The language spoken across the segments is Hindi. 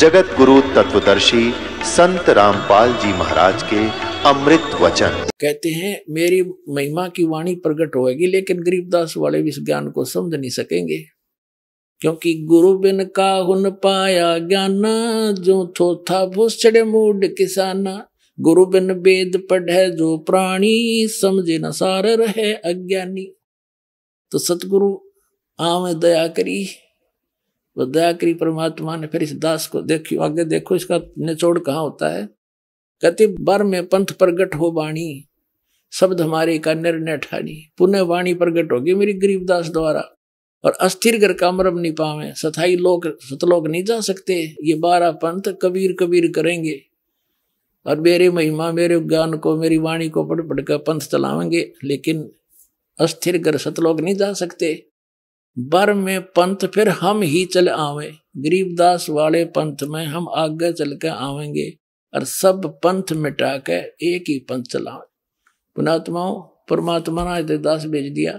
जगत गुरु तत्वदर्शी संत रामपाल जी महाराज के अमृत वचन कहते हैं मेरी महिमा की वाणी प्रकट होगी लेकिन गरीबदास वाले इस ज्ञान को समझ नहीं सकेंगे क्योंकि गुरु बिन का हुन पाया ज्ञान जो थो था भूसड़े मूड किसाना गुरु बिन वेद पढ़े जो प्राणी समझे न सार रहे अज्ञानी तो सतगुरु आम दया करी तो दया करी परमात्मा ने फिर इस दास को देखियो आगे देखो इसका निचोड़ कहाँ होता है कति बर में पंथ प्रगट हो वाणी शब्द हमारे का निर्णय ठानी पुनः वाणी प्रगट होगी मेरी गरीब दास द्वारा और अस्थिर कर कामरम नहीं पावे सथाई लोग सतलोक नहीं जा सकते ये बारह पंथ कबीर कबीर करेंगे और मेरे महिमा मेरे ज्ञान को मेरी वाणी को पढ़ पढ़ कर पंथ चलावेंगे लेकिन अस्थिर कर सतलोक नहीं जा सकते बर में पंथ फिर हम ही चल आवे गरीबदास वाले पंथ में हम आगे चल के आवेंगे और सब पंथ मिटा के एक ही पंथ चलावे पुणात्माओं परमात्मा ने आज दास भेज दिया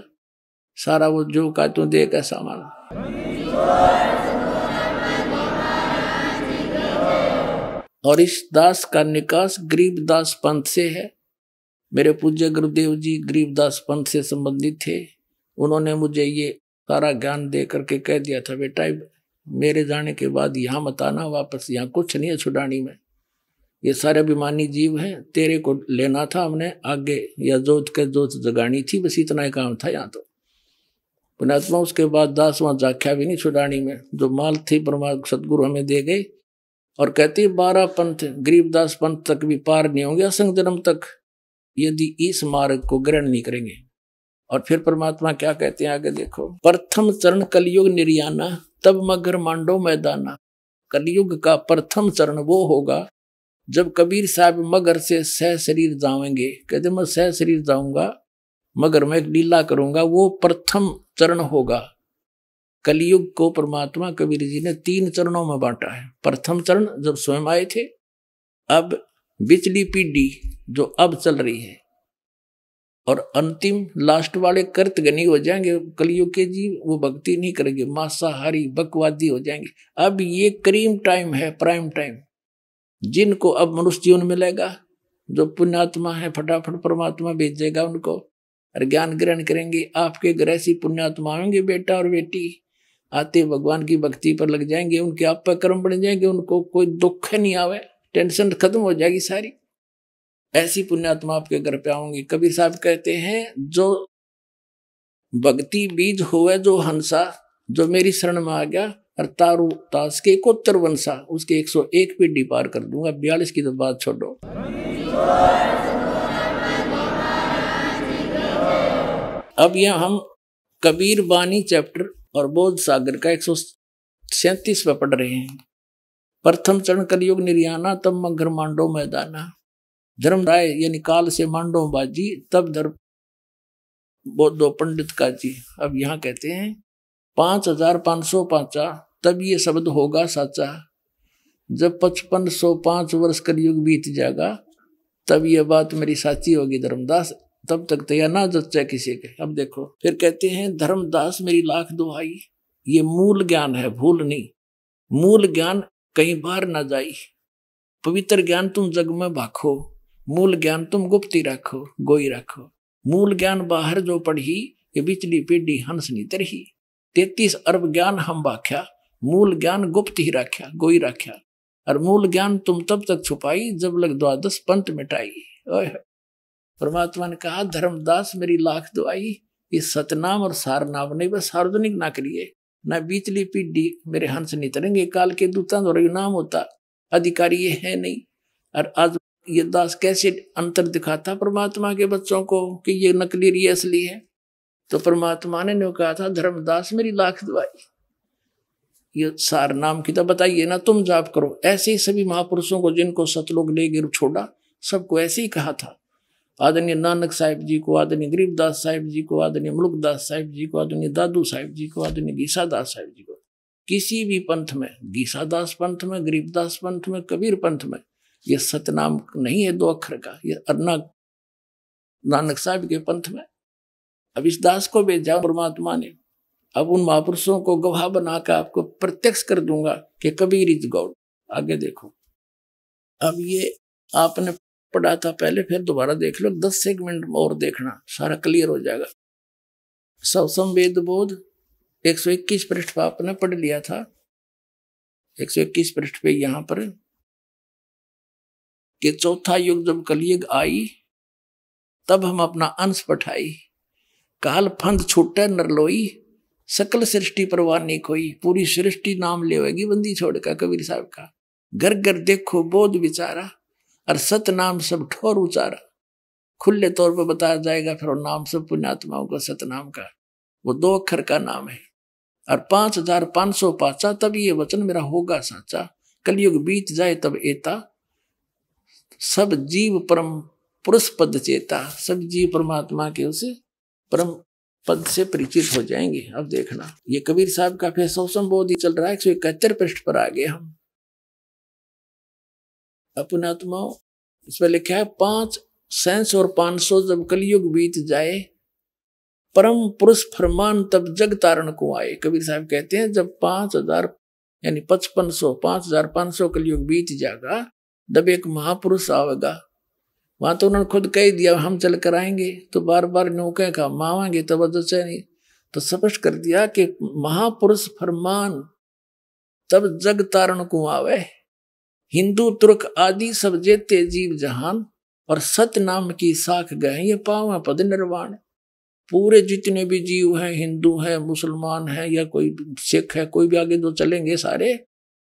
सारा वो जो का तू दे कैसा सामान और इस दास का निकास गरीब दास पंथ से है मेरे पूज्य गुरुदेव जी गरीब दास पंथ से संबंधित थे उन्होंने मुझे ये सारा ज्ञान दे करके कह दिया था बेटा मेरे जाने के बाद यहाँ मत आना वापस यहाँ कुछ नहीं है छुडानी में ये सारे अभिमानी जीव हैं तेरे को लेना था हमने आगे या जोत के जोत जगानी थी बस इतना ही काम था यहाँ तो पुणात्मा उसके बाद दासवां जाख्या भी नहीं छुड़ानी में जो माल थी परमा सदगुरु हमें दे गए और कहती बारह पंथ गरीबदास पंथ तक भी पार नहीं होंगे असंग जन्म तक यदि इस मार्ग को ग्रहण नहीं करेंगे और फिर परमात्मा क्या कहते हैं आगे देखो प्रथम चरण कलयुग निर्याना तब मगर मांडो मैदाना कलयुग का प्रथम चरण वो होगा जब कबीर साहब मगर से सह शरीर जाएंगे कहते मैं सह शरीर जाऊंगा मगर मैं एक लीला करूंगा वो प्रथम चरण होगा कलयुग को परमात्मा कबीर जी ने तीन चरणों में बांटा है प्रथम चरण जब स्वयं आए थे अब बिचली पीढ़ी जो अब चल रही है और अंतिम लास्ट वाले कर्तगनी हो जाएंगे कलयुग के जी वो भक्ति नहीं करेंगे मांसाहारी बकवादी हो जाएंगे अब ये करीम टाइम है प्राइम टाइम जिनको अब मनुष्य जीवन मिलेगा जो पुण्यात्मा है फटाफट परमात्मा भेजेगा उनको और ज्ञान ग्रहण करेंगे आपके ग्रह से पुण्यात्मा आएंगे बेटा और बेटी आते भगवान की भक्ति पर लग जाएंगे उनके आप पर कर्म बढ़ जाएंगे उनको कोई दुख नहीं आवे टेंशन खत्म हो जाएगी सारी ऐसी पुण्यात्मा आपके घर पे आऊंगी कबीर साहब कहते हैं जो भक्ति बीज हो जो हंसा जो मेरी शरण में आ गया और तारू तास के इकोत्तर वंशा उसके 101 पीढ़ी पार कर दूंगा बयालीस की तो बात छोड़ो अब यह हम कबीर बानी चैप्टर और बोध सागर का एक सौ पढ़ रहे हैं प्रथम चरण कलयुग निर्याना तम मगर मांडो मैदाना धर्म राय यानी काल से मांडो बाजी तब धर्म बौद्धो पंडित का जी अब यहाँ कहते हैं पांच हजार पांच सौ पांचा तब ये शब्द होगा साचा जब पचपन सौ पांच वर्ष कलयुग बीत जाएगा तब यह बात मेरी साची होगी धर्मदास तब तक तया ना जच्चा किसी के अब देखो फिर कहते हैं धर्मदास मेरी लाख दुहाई ये मूल ज्ञान है भूल नहीं मूल ज्ञान कहीं बाहर ना जाई पवित्र ज्ञान तुम जग में भाखो मूल ज्ञान तुम गुप्ति रखो गोई रखो मूल ज्ञान बाहर जो पढ़ी ये बिचली पीढ़ी हंस नीत रही तेतीस अरब ज्ञान हम बाख्या मूल ज्ञान गुप्त ही रखा गोई रखा और मूल ज्ञान तुम तब तक छुपाई जब लग द्वादश पंत मिटाई परमात्मा ने कहा धर्मदास मेरी लाख दुआई ये सतनाम और सार नाम नहीं बस सार्वजनिक ना करिए ना बीचली पीढ़ी मेरे हंस नहीं तरेंगे काल के दूता नाम होता अधिकारी ये है नहीं और आज ये दास कैसे अंतर दिखाता परमात्मा के बच्चों को कि ये नकली रही असली है तो परमात्मा ने ने कहा था धर्मदास मेरी लाख दवाई ये सार नाम की तो बताइए ना तुम जाप करो ऐसे ही सभी महापुरुषों को जिनको सतलोग ले गिर छोड़ा सबको ऐसे ही कहा था आदरणीय नानक साहिब जी को आदरणीय गरीबदास साहिब जी को आदरणीय मुलुकदास साहिब जी को आदरणीय दादू साहिब जी को आदरणीय गीसादास साहिब जी को किसी भी पंथ में गीसादास पंथ में गरीबदास पंथ में कबीर पंथ में ये सतनाम नहीं है दो अक्षर का ये अरना नानक साहब के पंथ में अब इस दास को भेजा परमात्मा ने अब उन महापुरुषों को गवाह बनाकर आपको प्रत्यक्ष कर दूंगा कि कबीर इज गॉड आगे देखो अब ये आपने पढ़ा था पहले फिर दोबारा देख लो दस सेगमेंट और देखना सारा क्लियर हो जाएगा सब संवेद बोध 121 पृष्ठ पर आपने पढ़ लिया था 121 पृष्ठ पे यहाँ पर कि चौथा युग जब कलयुग आई तब हम अपना अंश पठाई काल फंद छूटे नरलोई सकल सृष्टि परवानी खोई पूरी सृष्टि नाम लेगी बंदी छोड़ का कबीर साहब का घर घर देखो बोध विचारा और सत नाम सब ठोर उचारा खुले तौर पर बताया जाएगा फिर नाम सब पुण्यात्माओं का सतनाम का वो दो अक्षर का नाम है और पांच हजार पांच सौ पाचा तब ये वचन मेरा होगा साचा कलयुग बीत जाए तब एता सब जीव परम पुरुष पद चेता सब जीव परमात्मा के उसे परम पद से परिचित हो जाएंगे अब देखना ये कबीर साहब का फिर संबोध चल रहा है एक सौ इकहत्तर पृष्ठ पर आ गए हम अपनात्मा इसमें लिखा है पांच सैंस और पांच सौ जब कलयुग बीत जाए परम पुरुष फरमान तब जग तारण को आए कबीर साहब कहते हैं जब पांच हजार यानी पचपन सौ पांच हजार पांच सौ कलयुग बीत जाएगा जब एक महापुरुष आवेगा वहां तो उन्होंने खुद कह दिया हम चल कर आएंगे तो बार बार नौके का मावेंगे तब तो नहीं तो स्पष्ट कर दिया कि महापुरुष फरमान तब जग तारण को आवे हिंदू तुर्क आदि सब जेते जीव जहान और सत नाम की साख गए ये पाव है पद निर्वाण पूरे जितने भी जीव हैं हिंदू हैं मुसलमान हैं या कोई सिख है कोई भी आगे जो तो चलेंगे सारे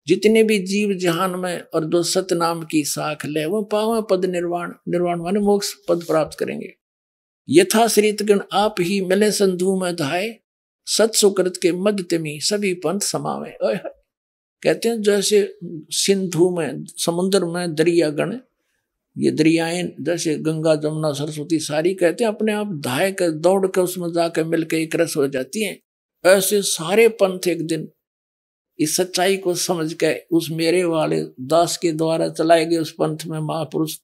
जितने भी जीव जहान में और दो सतनाम की साख ले वो पावे पद निर्वाण निर्वाण माने मोक्ष पद प्राप्त करेंगे यथा गण आप ही मिले संधु में धाये सत सुकृत के मध्य तिमी सभी पंथ समावे कहते हैं जैसे सिंधु में समुद्र में दरिया गण ये दरियाएं जैसे गंगा जमुना सरस्वती सारी कहते हैं अपने आप धाय कर दौड़ कर उसमें जाकर मिलकर एक रस हो जाती हैं ऐसे सारे पंथ एक दिन इस सच्चाई को समझ के उस मेरे वाले दास के द्वारा चलाए गए उस पंथ में महापुरुष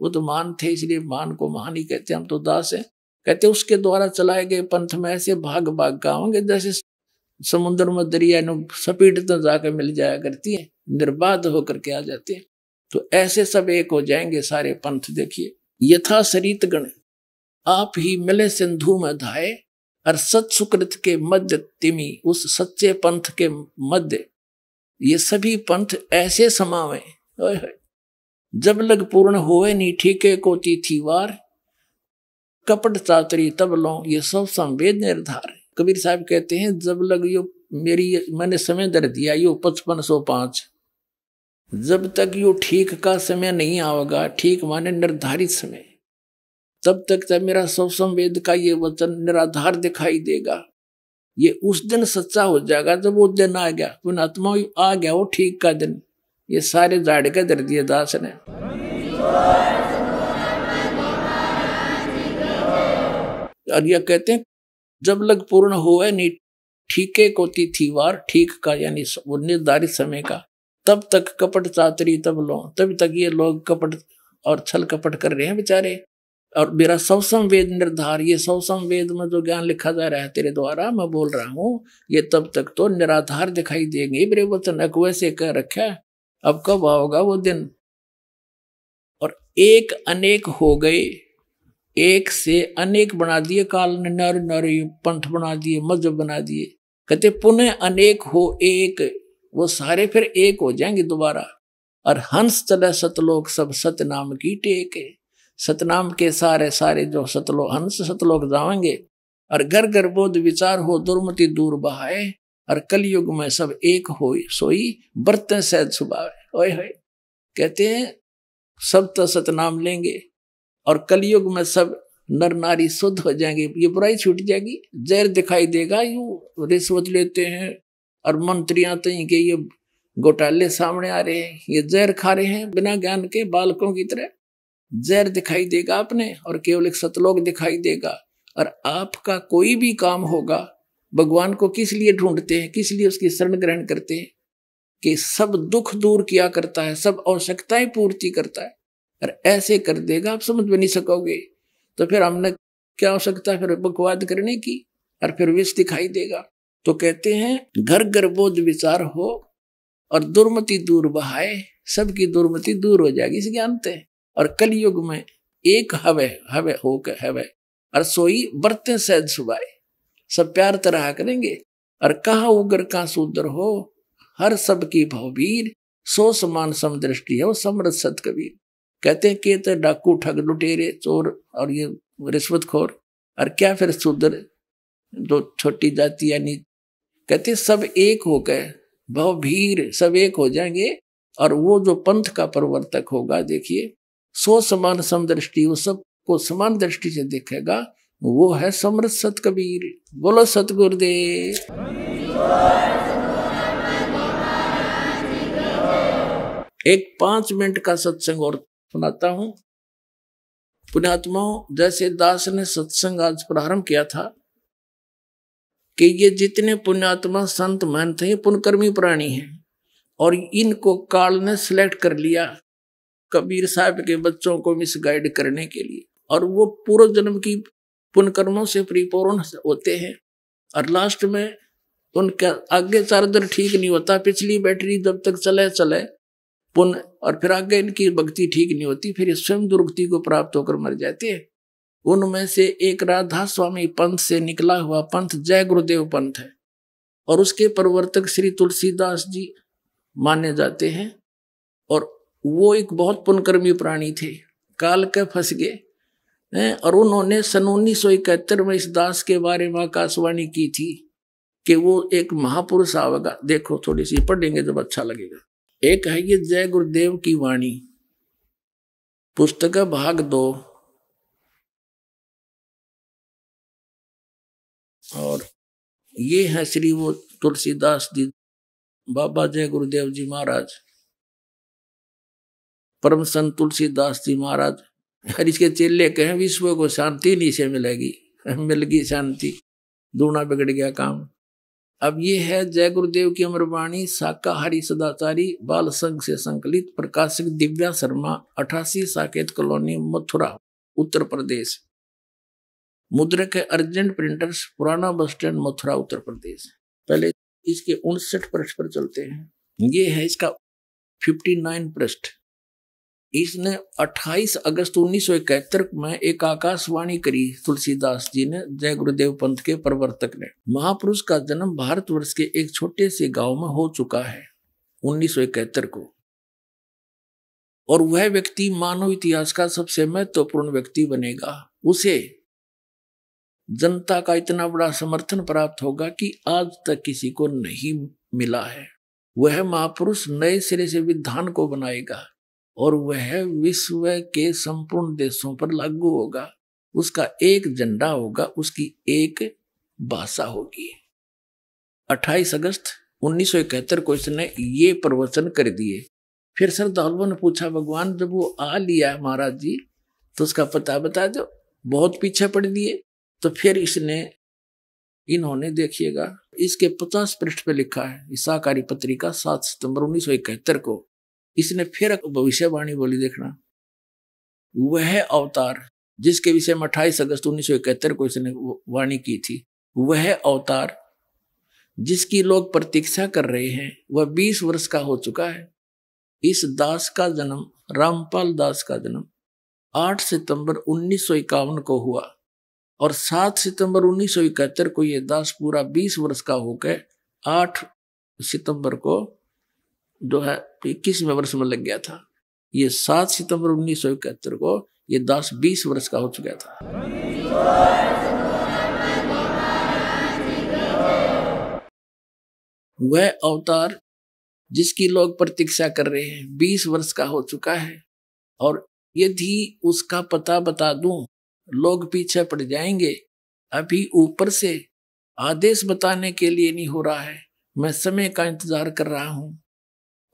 वो तो मान थे इसलिए मान को महान ही कहते हम तो दास हैं कहते उसके द्वारा चलाए गए पंथ में ऐसे भाग भाग का होंगे जैसे समुद्र में दरिया सपीट तो जाकर मिल जाया करती है निर्बाध होकर के आ जाते हैं तो ऐसे सब एक हो जाएंगे सारे पंथ देखिए यथा सरित गण आप ही मिले सिंधु में धाये और सत्सुकृत के मध्य तिमी उस सच्चे पंथ के मध्य ये सभी पंथ ऐसे समावे जब लग पूर्ण होवे नी ठीके को तिथि वार कपट चातरी तब लो ये सब संवेद निर्धार कबीर साहब कहते हैं जब लग यो मेरी मैंने समय दर दिया यो पचपन सौ पांच जब तक यो ठीक का समय नहीं आवेगा ठीक माने निर्धारित समय तब तक तो मेरा सब संवेद का ये वचन निराधार दिखाई देगा ये उस दिन सच्चा हो जाएगा जब वो दिन आ गया आत्मा आ गया वो ठीक का दिन ये सारे जाड़ के दर दिए दास ने और यह कहते हैं जब लग पूर्ण हो नहीं ठीके को थी वार ठीक का यानी निर्धारित समय का तब तक कपट चातरी तब लो तब तक ये लोग कपट और छल कपट कर रहे हैं बेचारे और मेरा सौ संवेद निर्धार ये सौ संवेद में जो ज्ञान लिखा जा रहा है तेरे द्वारा मैं बोल रहा हूँ ये तब तक तो निराधार दिखाई देंगे मेरे वचन अकवे से कह रखा अब कब आओगा वो दिन और एक अनेक हो गए एक से अनेक बना दिए काल ने नर नर पंथ बना दिए मज बना दिए कहते पुनः अनेक हो एक वो सारे फिर एक हो जाएंगे दोबारा और हंस चले सतलोक सब सत नाम की टेक सतनाम के सारे सारे जो सतलोक हंस सतलोक जावेंगे और घर घर बोध विचार हो दुर्मति दूर बहाए और कलयुग में सब एक हो सोई बरते सहज सुबह ओए होए कहते हैं सब तो सतनाम लेंगे और कलयुग में सब नर नारी शुद्ध हो जाएंगे ये बुराई छूट जाएगी जहर दिखाई देगा यू रिश्वत लेते हैं और मंत्रियां तो के ये घोटाले सामने आ रहे हैं ये जहर खा रहे हैं बिना ज्ञान के बालकों की तरह जहर दिखाई देगा आपने और केवल एक सतलोक दिखाई देगा और आपका कोई भी काम होगा भगवान को किस लिए ढूंढते हैं किस लिए उसकी शरण ग्रहण करते हैं कि सब दुख दूर किया करता है सब आवश्यकताएं पूर्ति करता है और ऐसे कर देगा आप समझ में नहीं सकोगे तो फिर हमने क्या आवश्यकता फिर बकवाद करने की और फिर विष दिखाई देगा तो कहते हैं घर घर बोझ विचार हो और दुर्मति दूर बहाए सबकी दुर्मति दूर हो जाएगी इस ज्ञानते हैं और कलयुग में एक हवे हवे हो के हवे और सोई बरते सहज सुबाए सब प्यार तरह करेंगे और कहा उग्र का सुंदर हो हर सब की भावीर सो समान समदृष्टि है वो समृत सत कबीर कहते हैं कि तो डाकू ठग लुटेरे चोर और ये रिश्वतखोर और क्या फिर सूदर जो छोटी जाति या नीच कहते सब एक हो गए भवभीर सब एक हो जाएंगे और वो जो पंथ का प्रवर्तक होगा देखिए सो समान समदृष्टि वो सब को समान दृष्टि से देखेगा वो है समृद्ध सत कबीर बोलो सतगुरुदेव एक पांच मिनट का सत्संग और सुनाता हूं पुण्यात्माओं जैसे दास ने सत्संग आज प्रारंभ किया था कि ये जितने पुण्यात्मा संत महन थे ये प्राणी हैं और इनको काल ने सिलेक्ट कर लिया कबीर साहब के बच्चों को मिसगाइड करने के लिए और वो पूर्व जन्म की पुनकर्मों से परिपूर्ण होते हैं और लास्ट में उनका आगे चार्जर ठीक नहीं होता पिछली बैटरी जब तक चले चले पुन और फिर आगे इनकी भक्ति ठीक नहीं होती फिर स्वयं दुर्गति को प्राप्त होकर मर जाते हैं उनमें से एक राधा स्वामी पंथ से निकला हुआ पंथ जय गुरुदेव पंथ है और उसके प्रवर्तक श्री तुलसीदास जी माने जाते हैं और वो एक बहुत पुनकर्मी प्राणी थे काल के फंस गए हैं और उन्होंने सन उन्नीस में इस दास के बारे में आकाशवाणी की थी कि वो एक महापुरुष आवेगा देखो थोड़ी सी पढ़ेंगे जब अच्छा लगेगा एक है ये जय गुरुदेव की वाणी पुस्तक भाग दो और ये है श्री वो तुलसीदास जी बाबा जय गुरुदेव जी महाराज परम संत तुलसीदास जी महाराज और इसके चेले कहें विश्व को शांति नहीं से मिलेगी मिल गई शांति दूना बिगड़ गया काम अब ये है जय गुरुदेव की अमरवाणी शाकाहारी सदाचारी बाल संघ से संकलित प्रकाशक दिव्या शर्मा अठासी साकेत कॉलोनी मथुरा उत्तर प्रदेश मुद्रक है अर्जेंट प्रिंटर्स पुराना बस स्टैंड मथुरा उत्तर प्रदेश पहले इसके उनसठ पृष्ठ पर चलते हैं ये है इसका फिफ्टी नाइन पृष्ठ इसने 28 अगस्त उन्नीस में एक आकाशवाणी करी तुलसीदास जी ने जय गुरुदेव पंथ के प्रवर्तक ने महापुरुष का जन्म भारतवर्ष के एक छोटे से गांव में हो चुका है उन्नीस को और वह व्यक्ति मानव इतिहास का सबसे महत्वपूर्ण व्यक्ति बनेगा उसे जनता का इतना बड़ा समर्थन प्राप्त होगा कि आज तक किसी को नहीं मिला है वह महापुरुष नए सिरे से विधान को बनाएगा और वह विश्व के संपूर्ण देशों पर लागू होगा उसका एक झंडा होगा उसकी एक भाषा होगी 28 अगस्त उन्नीस को इसने ये प्रवचन कर दिए फिर श्रद्धालुओं ने पूछा भगवान जब वो आ लिया महाराज जी तो उसका पता बता दो बहुत पीछे पड़ दिए तो फिर इसने इन्होंने देखिएगा इसके पचास पृष्ठ पे लिखा है ईसाकारी पत्रिका सात सितंबर उन्नीस को इसने फिर भविष्यवाणी बोली देखना वह अवतार जिसके विषय में अट्ठाईस अगस्त उन्नीस को इसने वाणी की थी वह अवतार जिसकी लोग प्रतीक्षा कर रहे हैं वह बीस वर्ष का हो चुका है इस दास का जन्म रामपाल दास का जन्म 8 सितंबर उन्नीस को हुआ और 7 सितंबर उन्नीस को यह दास पूरा 20 वर्ष का होकर 8 सितंबर को दो है तो में वर्ष में लग गया था ये सात सितंबर उन्नीस सौ इकहत्तर को ये दास बीस वर्ष का हो चुका था वह अवतार जिसकी लोग प्रतीक्षा कर रहे हैं बीस वर्ष का हो चुका है और यदि उसका पता बता दूं लोग पीछे पड़ जाएंगे अभी ऊपर से आदेश बताने के लिए नहीं हो रहा है मैं समय का इंतजार कर रहा हूं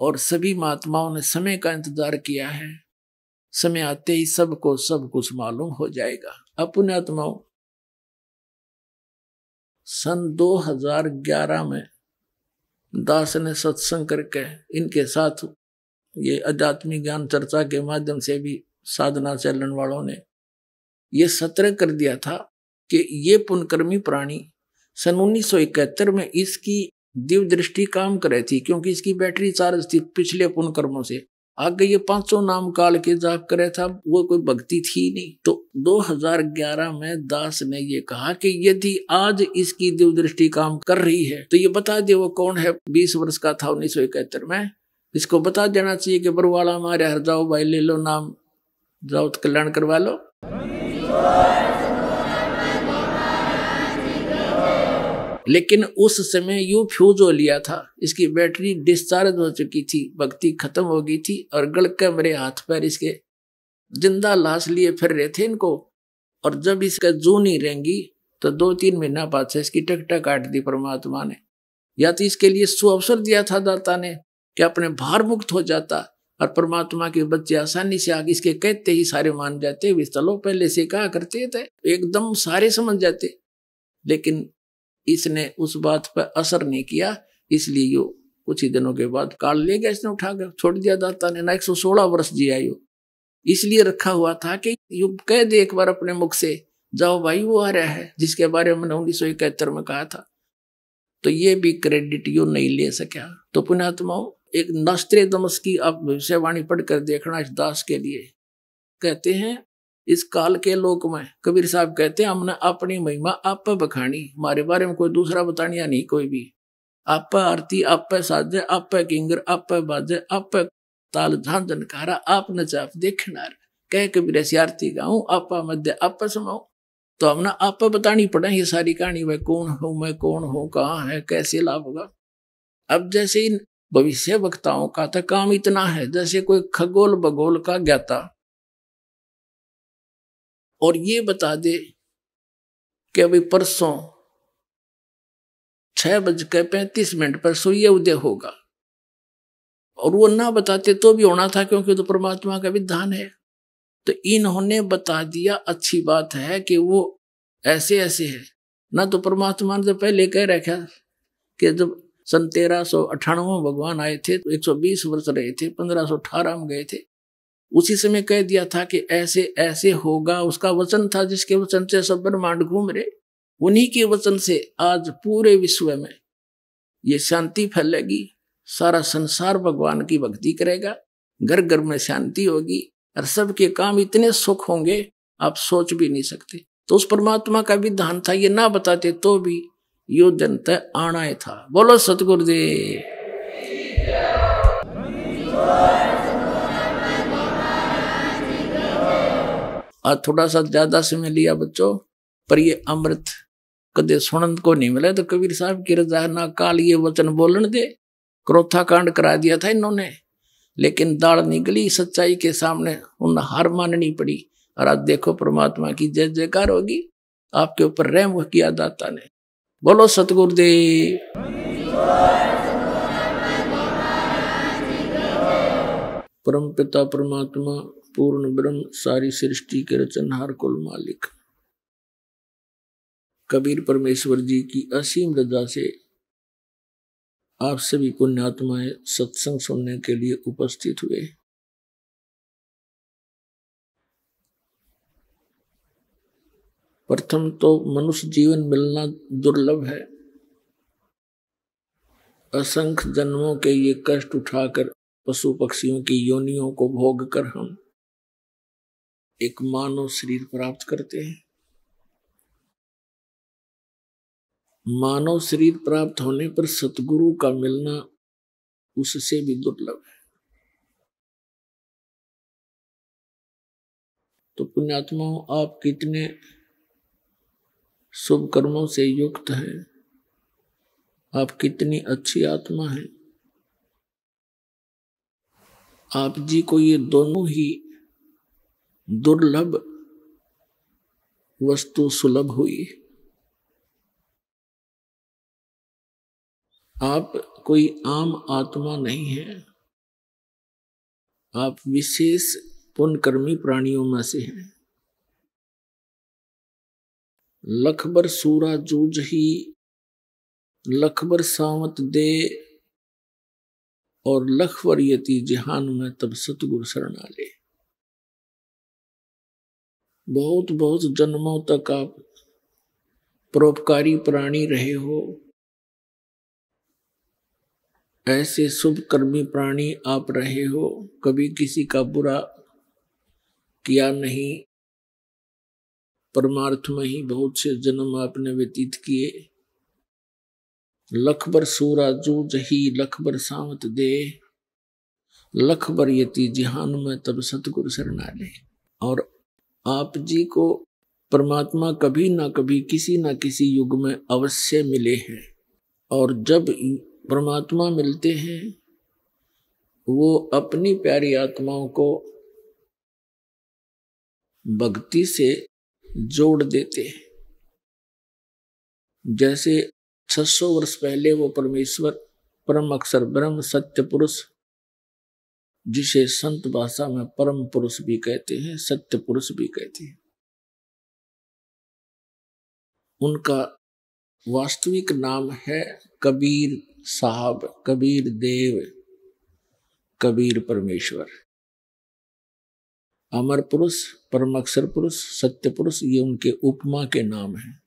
और सभी महात्माओं ने समय का इंतजार किया है समय आते ही सबको सब कुछ मालूम हो जाएगा अपने आत्माओं सन 2011 में दास ने सत्संग करके इनके साथ ये आध्यात्मिक ज्ञान चर्चा के माध्यम से भी साधना चलन वालों ने ये सत्र कर दिया था कि ये पुनकर्मी प्राणी सन उन्नीस में इसकी दिव्य दृष्टि काम करे थी क्योंकि इसकी बैटरी चार्ज थी पिछले पुण्य कर्मों से आगे ये 500 नाम काल के जाप करे था वो कोई भक्ति थी नहीं तो 2011 में दास ने ये कहा कि यदि आज इसकी दिव्य दृष्टि काम कर रही है तो ये बता दे वो कौन है बीस वर्ष का था उन्नीस में इसको बता देना चाहिए कि बरवाला मारे हर जाओ भाई ले लो नाम जाओ कल्याण करवा लो लेकिन उस समय यू फ्यूज हो लिया था इसकी बैटरी डिस्चार्ज हो चुकी थी भक्ति खत्म हो गई थी और गड़के मेरे हाथ पैर इसके जिंदा लाश लिए फिर रहे थे इनको और जब इसका जू नहीं रहेंगी तो दो तीन महीना बाद से इसकी टकटा काट दी परमात्मा ने या तो इसके लिए सु अवसर दिया था दाता ने कि अपने भार मुक्त हो जाता और परमात्मा के बच्चे आसानी से आगे इसके कहते ही सारे मान जाते चलो पहले से कहा करते थे एकदम सारे समझ जाते लेकिन इसने उस बात पर असर नहीं किया इसलिए यो कुछ ही दिनों के बाद काल ले गया इसने उठा गया छोड़ दिया दाता ने ना एक सौ सोलह वर्ष जिया यो इसलिए रखा हुआ था कि यु कह दे एक बार अपने मुख से जाओ भाई वो आ रहा है जिसके बारे में उन्नीस सौ इकहत्तर में कहा था तो ये भी क्रेडिट यू नहीं ले सका तो पुण्यात्माओं एक नस्त्रे दमस की आप भविष्यवाणी पढ़कर देखना इस दास के लिए कहते हैं इस काल के लोक में कबीर साहब कहते हैं हमने अपनी महिमा आप बखानी हमारे बारे में कोई दूसरा बतानिया नहीं कोई भी आप आरती आप साजे आप किंगर आप बाजे आप ताल झान झनकारा आप नचाप देखना कह कबीर ऐसी आरती गाऊ आपा मध्य आप समाऊ तो हमने आप बतानी पड़े ये सारी कहानी मैं कौन हूं मैं कौन हूं कहाँ है कैसे लाभ होगा अब जैसे भविष्य वक्ताओं का तो काम इतना है जैसे कोई खगोल बगोल का ज्ञाता और ये बता दे कि अभी परसों छह बजकर पैंतीस मिनट पर सूर्य उदय होगा और वो ना बताते तो भी होना था क्योंकि तो परमात्मा का विधान है तो इन्होंने बता दिया अच्छी बात है कि वो ऐसे ऐसे है ना तो परमात्मा ने तो पहले कह रखा कि जब सन तेरह सौ अठानवे भगवान आए थे तो एक सौ बीस वर्ष रहे थे पंद्रह अठारह में गए थे उसी समय कह दिया था कि ऐसे ऐसे होगा उसका वचन था जिसके वचन से सब ब्रह्मांड घूम रहे उन्हीं के वचन से आज पूरे विश्व में ये शांति फैलेगी सारा संसार भगवान की भक्ति करेगा घर घर में शांति होगी और सबके काम इतने सुख होंगे आप सोच भी नहीं सकते तो उस परमात्मा का भी धान था ये ना बताते तो भी यो जनता आना था बोलो सतगुरुदेव और थोड़ा सा ज्यादा समय लिया बच्चों पर ये अमृत कदे सुन को नहीं मिला तो कबीर साहब की रजा ना काल ये वचन बोलन दे क्रोथा कांड करा दिया था इन्होंने लेकिन दाल निकली सच्चाई के सामने उन हार माननी पड़ी और आज देखो परमात्मा की जय जयकार होगी आपके ऊपर रैम किया दाता ने बोलो सतगुरुदेव परम पिता परमात्मा पूर्ण ब्रह्म सारी सृष्टि के रचनहार कुल मालिक कबीर परमेश्वर जी की असीम रजा से आप सभी पुण्यात्माएं सत्संग सुनने के लिए उपस्थित हुए प्रथम तो मनुष्य जीवन मिलना दुर्लभ है असंख्य जन्मों के ये कष्ट उठाकर पशु पक्षियों की योनियों को भोग कर हम एक मानव शरीर प्राप्त करते हैं मानव शरीर प्राप्त होने पर सतगुरु का मिलना उससे भी दुर्लभ है तो पुण्यात्माओं आप कितने शुभ कर्मों से युक्त है आप कितनी अच्छी आत्मा है आप जी को ये दोनों ही दुर्लभ वस्तु सुलभ हुई आप कोई आम आत्मा नहीं है आप विशेष पुनकर्मी प्राणियों में से हैं लखबर सूरा जूझ ही लखबर सावत दे और लखवर यति जिहान में तब सतगुर शरण आ ले बहुत बहुत जन्मों तक आप परोपकारी प्राणी रहे हो ऐसे शुभ कर्मी प्राणी आप रहे हो कभी किसी का बुरा किया नहीं परमार्थ में ही बहुत से जन्म आपने व्यतीत किए लखबर सूरा जो जही लखबर सावत दे लखबर यति जिहान में तब सतगुरु ले और आप जी को परमात्मा कभी ना कभी किसी ना किसी युग में अवश्य मिले हैं और जब परमात्मा मिलते हैं वो अपनी प्यारी आत्माओं को भक्ति से जोड़ देते हैं जैसे 600 वर्ष पहले वो परमेश्वर परम अक्षर ब्रह्म सत्य पुरुष जिसे संत भाषा में परम पुरुष भी कहते हैं सत्य पुरुष भी कहते हैं उनका वास्तविक नाम है कबीर साहब कबीर देव कबीर परमेश्वर अमर पुरुष परम अक्षर पुरुष सत्य पुरुष ये उनके उपमा के नाम हैं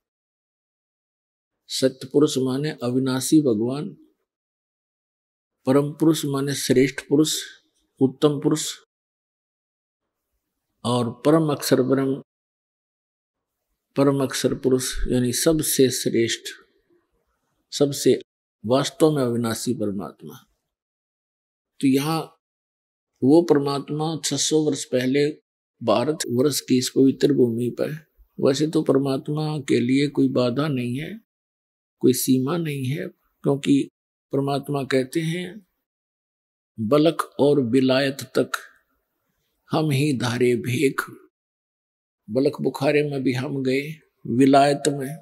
सत्य पुरुष माने अविनाशी भगवान परम पुरुष माने श्रेष्ठ पुरुष उत्तम पुरुष और परम अक्षर ब्रह्म परम अक्षर पुरुष यानी सबसे श्रेष्ठ सबसे वास्तव में अविनाशी परमात्मा तो यहाँ वो परमात्मा 600 वर्ष पहले भारत वर्ष की इस पवित्र भूमि पर वैसे तो परमात्मा के लिए कोई बाधा नहीं है कोई सीमा नहीं है क्योंकि परमात्मा कहते हैं बलक और बिलायत तक हम ही धारे भेख बलक बुखारे में भी हम गए विलायत में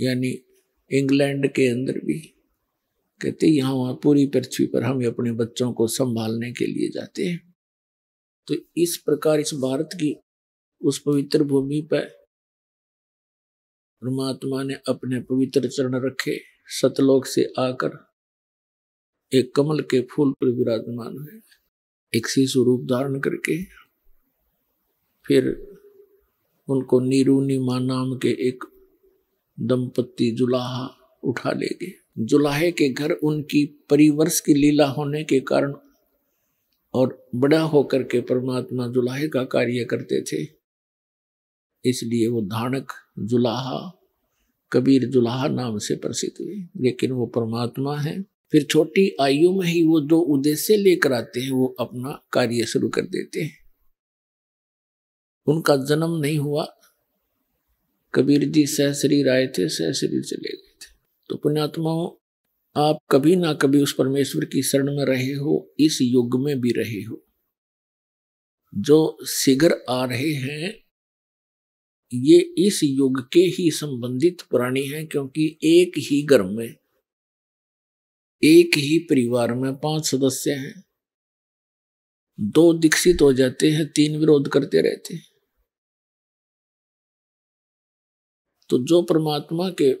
यानी इंग्लैंड के अंदर भी कहते यहां वहां पूरी पृथ्वी पर हम अपने बच्चों को संभालने के लिए जाते हैं तो इस प्रकार इस भारत की उस पवित्र भूमि पर परमात्मा ने अपने पवित्र चरण रखे सतलोक से आकर एक कमल के फूल पर विराजमान हुए एक शिशु रूप धारण करके फिर उनको नीरू नीमा नाम के एक दंपत्ति जुलाहा उठा ले गए जुलाहे के घर उनकी परिवर्ष की लीला होने के कारण और बड़ा होकर के परमात्मा जुलाहे का कार्य करते थे इसलिए वो धानक जुलाहा कबीर जुलाहा नाम से प्रसिद्ध हुए लेकिन वो परमात्मा है फिर छोटी आयु में ही वो जो उद्देश्य लेकर आते हैं वो अपना कार्य शुरू कर देते हैं उनका जन्म नहीं हुआ कबीर जी सह शरीर आए थे सह शरीर चले गए थे तो पुण्यात्माओं आप कभी ना कभी उस परमेश्वर की शरण में रहे हो इस युग में भी रहे हो जो शिगर आ रहे हैं ये इस युग के ही संबंधित प्राणी हैं क्योंकि एक ही घर में एक ही परिवार में पांच सदस्य हैं दो दीक्षित हो जाते हैं तीन विरोध करते रहते हैं तो जो परमात्मा के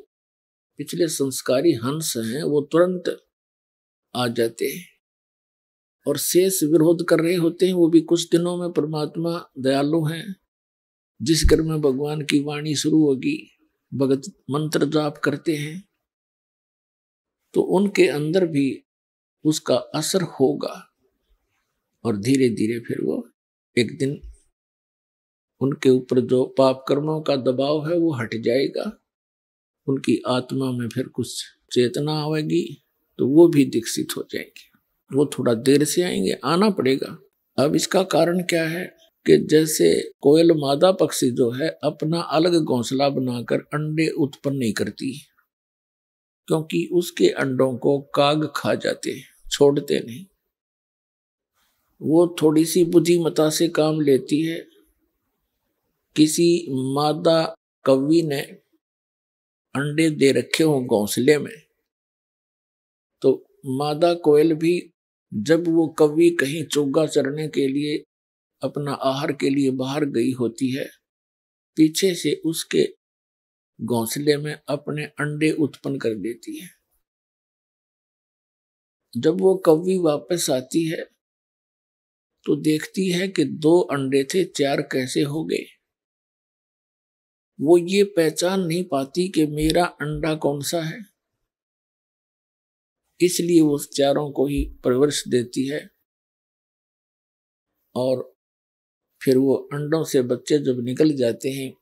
पिछले संस्कारी हंस हैं वो तुरंत आ जाते हैं और शेष विरोध कर रहे होते हैं वो भी कुछ दिनों में परमात्मा दयालु हैं जिस घर में भगवान की वाणी शुरू होगी भगत मंत्र जाप करते हैं तो उनके अंदर भी उसका असर होगा और धीरे धीरे फिर वो एक दिन उनके ऊपर जो पाप कर्मों का दबाव है वो हट जाएगा उनकी आत्मा में फिर कुछ चेतना आएगी तो वो भी दीक्षित हो जाएंगे वो थोड़ा देर से आएंगे आना पड़ेगा अब इसका कारण क्या है कि जैसे कोयल मादा पक्षी जो है अपना अलग घोंसला बनाकर अंडे उत्पन्न नहीं करती क्योंकि उसके अंडों को काग खा जाते हैं छोड़ते नहीं वो थोड़ी सी बुद्धिमता से काम लेती है किसी मादा कवि ने अंडे दे रखे हों घोंसले में तो मादा कोयल भी जब वो कवि कहीं चोगा चरने के लिए अपना आहार के लिए बाहर गई होती है पीछे से उसके घोंसले में अपने अंडे उत्पन्न कर देती है जब वो कौवी वापस आती है तो देखती है कि दो अंडे थे चार कैसे हो गए वो ये पहचान नहीं पाती कि मेरा अंडा कौन सा है इसलिए वो चारों को ही परवरिश देती है और फिर वो अंडों से बच्चे जब निकल जाते हैं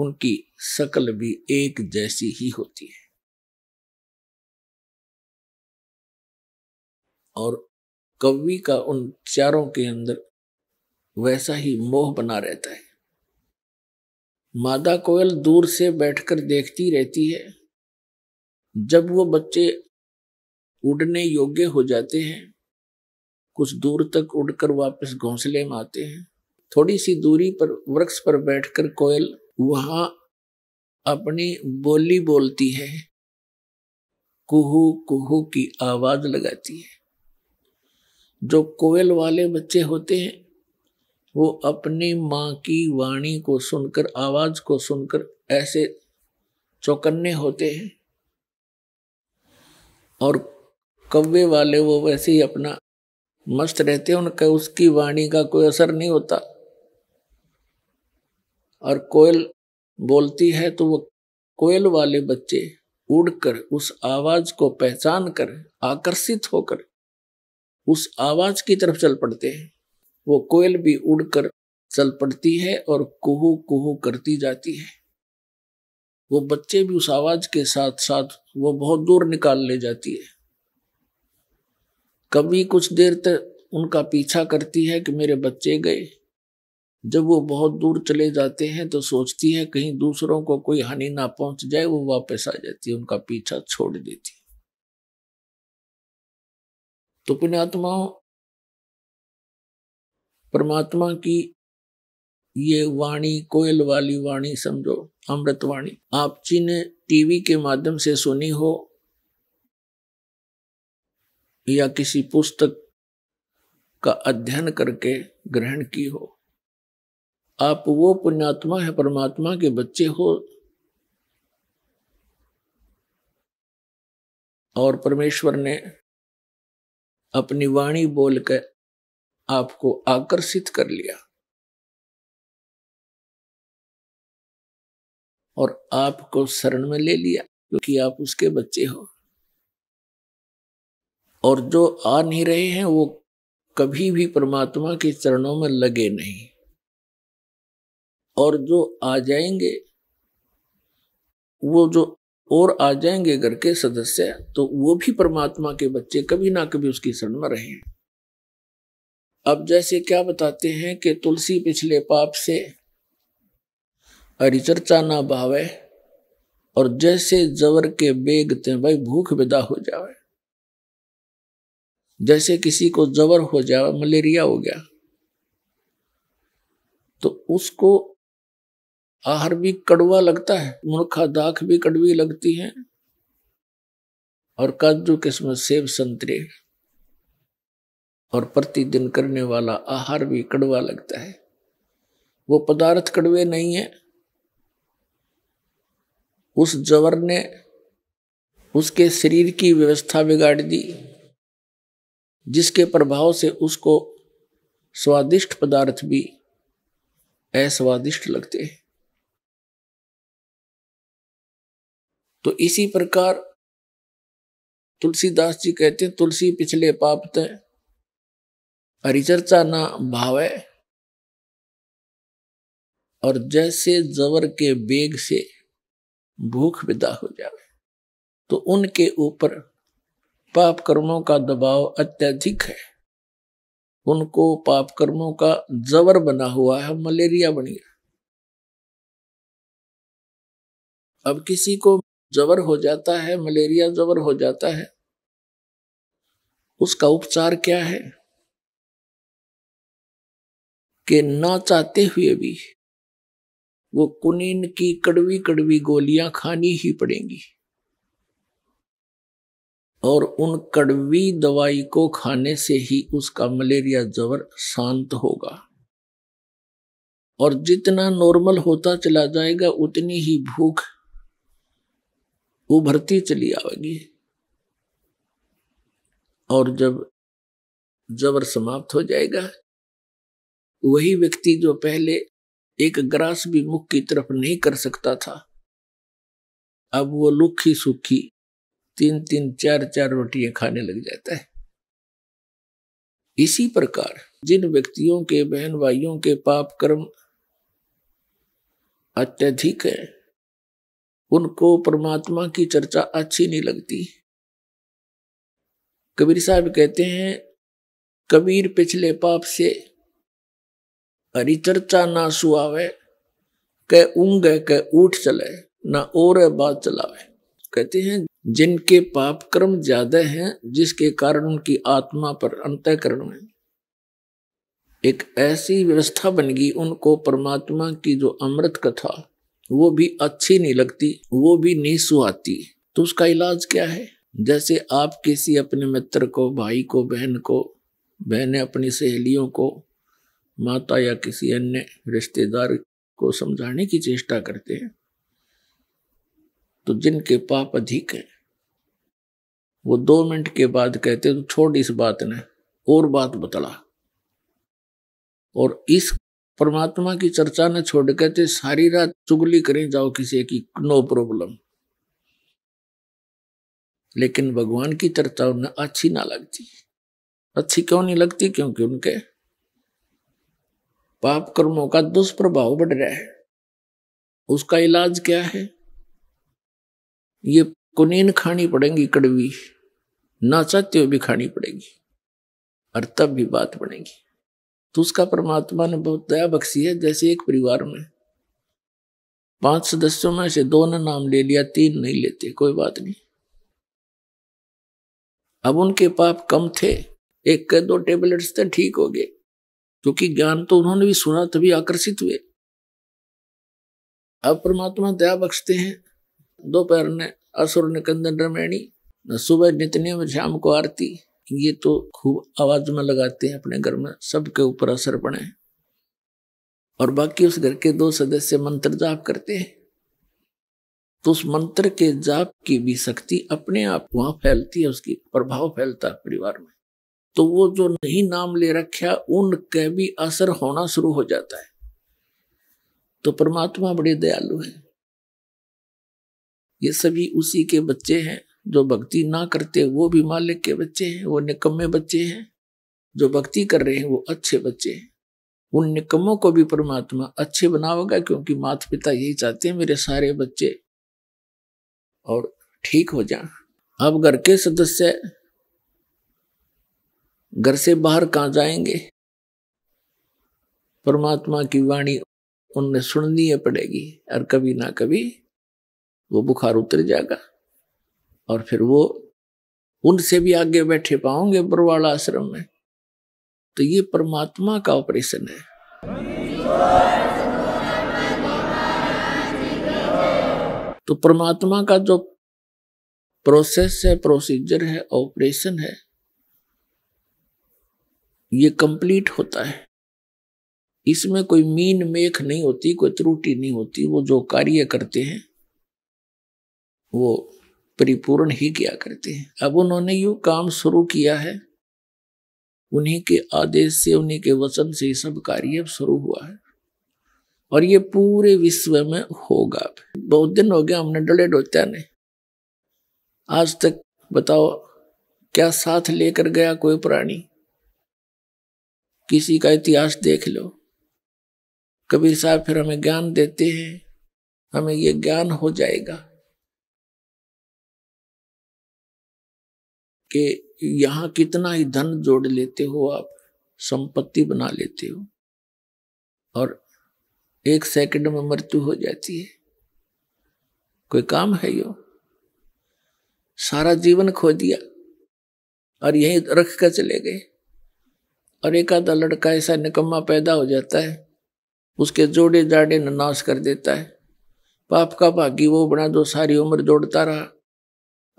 उनकी शकल भी एक जैसी ही होती है और कवि का उन चारों के अंदर वैसा ही मोह बना रहता है मादा कोयल दूर से बैठकर देखती रहती है जब वो बच्चे उड़ने योग्य हो जाते हैं कुछ दूर तक उड़कर वापस घोंसले में आते हैं थोड़ी सी दूरी पर वृक्ष पर बैठकर कोयल वहाँ अपनी बोली बोलती है कुहू कुहू की आवाज लगाती है जो कोयल वाले बच्चे होते हैं वो अपनी माँ की वाणी को सुनकर आवाज को सुनकर ऐसे चौकन्ने होते हैं और कव्वे वाले वो वैसे ही अपना मस्त रहते हैं उनका उसकी वाणी का कोई असर नहीं होता और कोयल बोलती है तो वो कोयल वाले बच्चे उड़कर उस आवाज को पहचान कर आकर्षित होकर उस आवाज की तरफ चल पड़ते हैं वो कोयल भी उड़कर चल पड़ती है और कुहू कुहू करती जाती है वो बच्चे भी उस आवाज के साथ साथ वो बहुत दूर निकाल ले जाती है कभी कुछ देर तक उनका पीछा करती है कि मेरे बच्चे गए जब वो बहुत दूर चले जाते हैं तो सोचती है कहीं दूसरों को कोई हानि ना पहुंच जाए वो वापस आ जाती है उनका पीछा छोड़ देती है तो पुण्यात्माओं परमात्मा की ये वाणी कोयल वाली वाणी समझो अमृत वाणी आप जिन्हें टीवी के माध्यम से सुनी हो या किसी पुस्तक का अध्ययन करके ग्रहण की हो आप वो पुण्यात्मा है परमात्मा के बच्चे हो और परमेश्वर ने अपनी वाणी बोलकर आपको आकर्षित कर लिया और आपको शरण में ले लिया क्योंकि आप उसके बच्चे हो और जो आ नहीं रहे हैं वो कभी भी परमात्मा के चरणों में लगे नहीं और जो आ जाएंगे वो जो और आ जाएंगे घर के सदस्य तो वो भी परमात्मा के बच्चे कभी ना कभी उसकी शरण में रहे अब जैसे क्या बताते हैं कि तुलसी पिछले पाप से हरिचर्चा ना भावे और जैसे जवर के बेगते भाई भूख विदा हो जावे जैसे किसी को जवर हो जावे मलेरिया हो गया तो उसको आहार भी कड़वा लगता है मूर्खा दाख भी कड़वी लगती है और काजू किस्म सेब संतरे और प्रतिदिन करने वाला आहार भी कड़वा लगता है वो पदार्थ कड़वे नहीं है उस जवर ने उसके शरीर की व्यवस्था बिगाड़ दी जिसके प्रभाव से उसको स्वादिष्ट पदार्थ भी अस्वादिष्ट लगते हैं तो इसी प्रकार तुलसीदास जी कहते हैं तुलसी पिछले पाप ते परिचर्चा ना भावे और जैसे जवर के बेग से भूख विदा हो जावे तो उनके ऊपर पाप कर्मों का दबाव अत्यधिक है उनको पाप कर्मों का जवर बना हुआ है मलेरिया बनी है अब किसी को जबर हो जाता है मलेरिया जबर हो जाता है उसका उपचार क्या है कि ना चाहते हुए भी वो कुनीन की कड़वी कड़वी गोलियां खानी ही पड़ेंगी और उन कड़वी दवाई को खाने से ही उसका मलेरिया जबर शांत होगा और जितना नॉर्मल होता चला जाएगा उतनी ही भूख उभरती चली आवेगी और जब जबर समाप्त हो जाएगा वही व्यक्ति जो पहले एक ग्रास भी मुख की तरफ नहीं कर सकता था अब वो लुखी सुखी तीन तीन चार चार रोटियां खाने लग जाता है इसी प्रकार जिन व्यक्तियों के बहन भाइयों के पाप कर्म अत्यधिक है उनको परमात्मा की चर्चा अच्छी नहीं लगती कबीर साहब कहते हैं कबीर पिछले पाप से हरिचर्चा ना सुहावे कह ऊंग कह ऊठ चले ना और बात चलावे कहते हैं जिनके पाप कर्म ज्यादा हैं जिसके कारण उनकी आत्मा पर अंतकरण में एक ऐसी व्यवस्था बन गई उनको परमात्मा की जो अमृत कथा वो भी अच्छी नहीं लगती वो भी नहीं सुहाती तो उसका इलाज क्या है जैसे आप किसी अपने मित्र को भाई को बहन को बहने अपनी सहेलियों को माता या किसी अन्य रिश्तेदार को समझाने की चेष्टा करते हैं तो जिनके पाप अधिक हैं वो दो मिनट के बाद कहते तो छोड़ इस बात ने और बात बतला और इस परमात्मा की चर्चा न छोड़ ते तो सारी रात चुगली करें जाओ किसी की नो प्रॉब्लम लेकिन भगवान की चर्चा उन्हें अच्छी ना लगती अच्छी क्यों नहीं लगती क्योंकि उनके पाप कर्मों का दुष्प्रभाव बढ़ रहा है उसका इलाज क्या है ये कुनीन खानी पड़ेगी कड़वी ना चाहते हुए भी खानी पड़ेगी और तब भी बात बनेगी तो उसका परमात्मा ने बहुत दया बख्शी है जैसे एक परिवार में पांच सदस्यों में से दो ने नाम ले लिया तीन नहीं लेते कोई बात नहीं अब उनके पाप कम थे एक के दो टेबलेट्स थे तो ठीक हो गए क्योंकि ज्ञान तो उन्होंने भी सुना तभी आकर्षित हुए अब परमात्मा दया बख्शते हैं दोपहर ने असुर निकंदन रमैणी सुबह नितने में शाम को आरती ये तो खूब आवाज में लगाते हैं अपने घर में सबके ऊपर असर पड़े और बाकी उस घर के दो सदस्य मंत्र जाप करते हैं तो उस मंत्र के जाप की भी शक्ति अपने आप वहां फैलती है उसकी प्रभाव फैलता है परिवार में तो वो जो नहीं नाम ले रखा उनके भी असर होना शुरू हो जाता है तो परमात्मा बड़े दयालु है ये सभी उसी के बच्चे हैं जो भक्ति ना करते वो भी मालिक के बच्चे हैं वो निकम्मे बच्चे हैं जो भक्ति कर रहे हैं वो अच्छे बच्चे हैं उन निकम्मों को भी परमात्मा अच्छे बनाओगा क्योंकि माता पिता यही चाहते हैं मेरे सारे बच्चे और ठीक हो जाए अब घर के सदस्य घर से बाहर कहाँ जाएंगे परमात्मा की वाणी उनने सुननी पड़ेगी और कभी ना कभी वो बुखार उतर जाएगा और फिर वो उनसे भी आगे बैठे पाओगे बरवाड़ आश्रम में तो ये परमात्मा का ऑपरेशन है तो परमात्मा का जो प्रोसेस है प्रोसीजर है ऑपरेशन है ये कंप्लीट होता है इसमें कोई मीन मेख नहीं होती कोई त्रुटि नहीं होती वो जो कार्य करते हैं वो परिपूर्ण ही किया करते हैं अब उन्होंने यू काम शुरू किया है उन्हीं के आदेश से उन्हीं के वचन से सब कार्य शुरू हुआ है और ये पूरे विश्व में होगा बहुत दिन हो गया हमने डले डोत्या ने आज तक बताओ क्या साथ लेकर गया कोई प्राणी किसी का इतिहास देख लो कबीर साहब फिर हमें ज्ञान देते हैं हमें ये ज्ञान हो जाएगा कि यहाँ कितना ही धन जोड़ लेते हो आप संपत्ति बना लेते हो और एक सेकंड में मृत्यु हो जाती है कोई काम है यो सारा जीवन खो दिया और यहीं रख कर चले गए और एक आधा लड़का ऐसा निकम्मा पैदा हो जाता है उसके जोड़े जाड़े नाश कर देता है पाप का भागी वो बना दो सारी उम्र जोड़ता रहा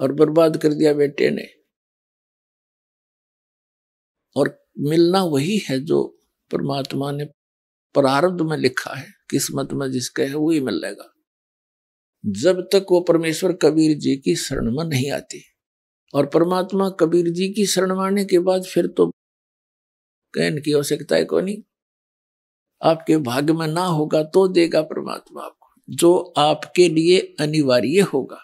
और बर्बाद कर दिया बेटे ने और मिलना वही है जो परमात्मा ने प्रारब्ध में लिखा है किस्मत में जिसके है वही मिलेगा जब तक वो परमेश्वर कबीर जी की शरण में नहीं आती और परमात्मा कबीर जी की शरण मारने के बाद फिर तो कहन की आवश्यकता है को नहीं आपके भाग्य में ना होगा तो देगा परमात्मा आपको जो आपके लिए अनिवार्य होगा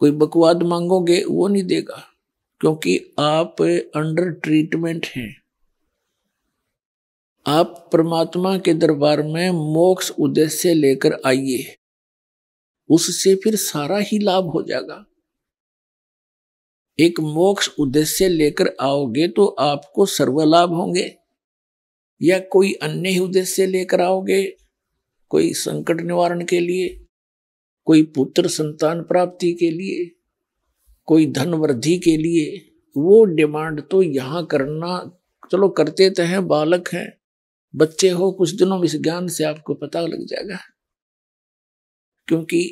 कोई बकवाद मांगोगे वो नहीं देगा क्योंकि आप अंडर ट्रीटमेंट हैं आप परमात्मा के दरबार में मोक्ष उद्देश्य लेकर आइए उससे फिर सारा ही लाभ हो जाएगा एक मोक्ष उद्देश्य लेकर आओगे तो आपको सर्वलाभ होंगे या कोई अन्य ही उद्देश्य लेकर आओगे कोई संकट निवारण के लिए कोई पुत्र संतान प्राप्ति के लिए कोई धन वृद्धि के लिए वो डिमांड तो यहाँ करना चलो करते तो हैं बालक हैं बच्चे हो कुछ दिनों में इस ज्ञान से आपको पता लग जाएगा क्योंकि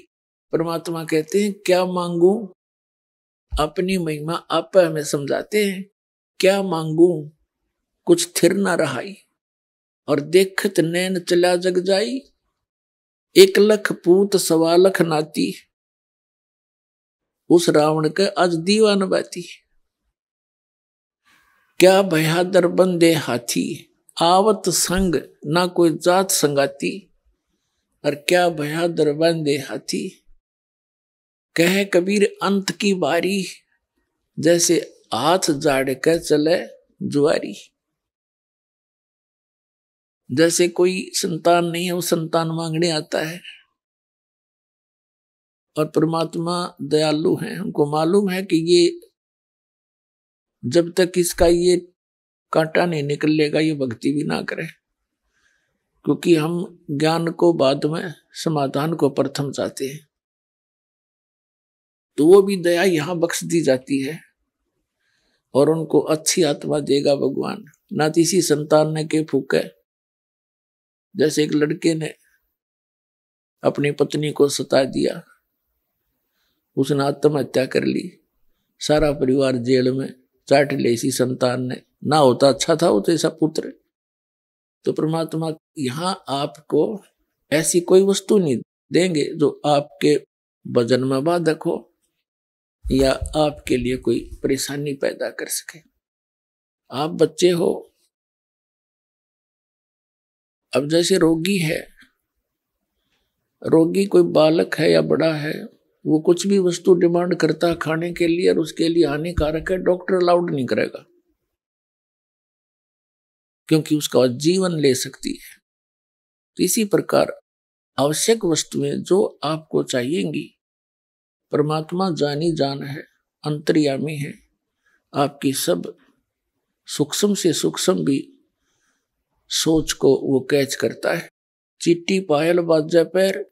परमात्मा कहते हैं क्या मांगू अपनी महिमा आप हमें समझाते हैं क्या मांगू कुछ थिर ना रहाई और देखत नैन चला जग जाई एक लख पूत सवा लख नाती उस रावण के आज दीवान बाती क्या भयादर बंदे हाथी आवत संग ना कोई जात संगाती और क्या भयादर बंदे हाथी कह कबीर अंत की बारी जैसे हाथ जाड़ कर चले जुआरी जैसे कोई संतान नहीं है वो संतान मांगने आता है और परमात्मा दयालु हैं उनको मालूम है कि ये जब तक इसका ये कांटा नहीं निकलेगा ये भक्ति भी ना करे क्योंकि हम ज्ञान को बाद में समाधान को प्रथम चाहते हैं तो वो भी दया यहां बख्श दी जाती है और उनको अच्छी आत्मा देगा भगवान ना तो इसी संतान ने के फूके जैसे एक लड़के ने अपनी पत्नी को सता दिया उसने आत्महत्या कर ली सारा परिवार जेल में चाट ले इसी संतान ने ना होता अच्छा था होता ऐसा पुत्र तो परमात्मा यहाँ आपको ऐसी कोई वस्तु नहीं देंगे जो आपके वजन में बाधक हो या आपके लिए कोई परेशानी पैदा कर सके आप बच्चे हो अब जैसे रोगी है रोगी कोई बालक है या बड़ा है वो कुछ भी वस्तु डिमांड करता है खाने के लिए और उसके लिए हानिकारक है डॉक्टर अलाउड नहीं करेगा क्योंकि उसका जीवन ले सकती है तो इसी प्रकार आवश्यक वस्तुएं जो आपको चाहिएगी परमात्मा जानी जान है अंतर्यामी है आपकी सब सूक्ष्म से सूक्ष्म भी सोच को वो कैच करता है चिट्टी पायल बाजा पैर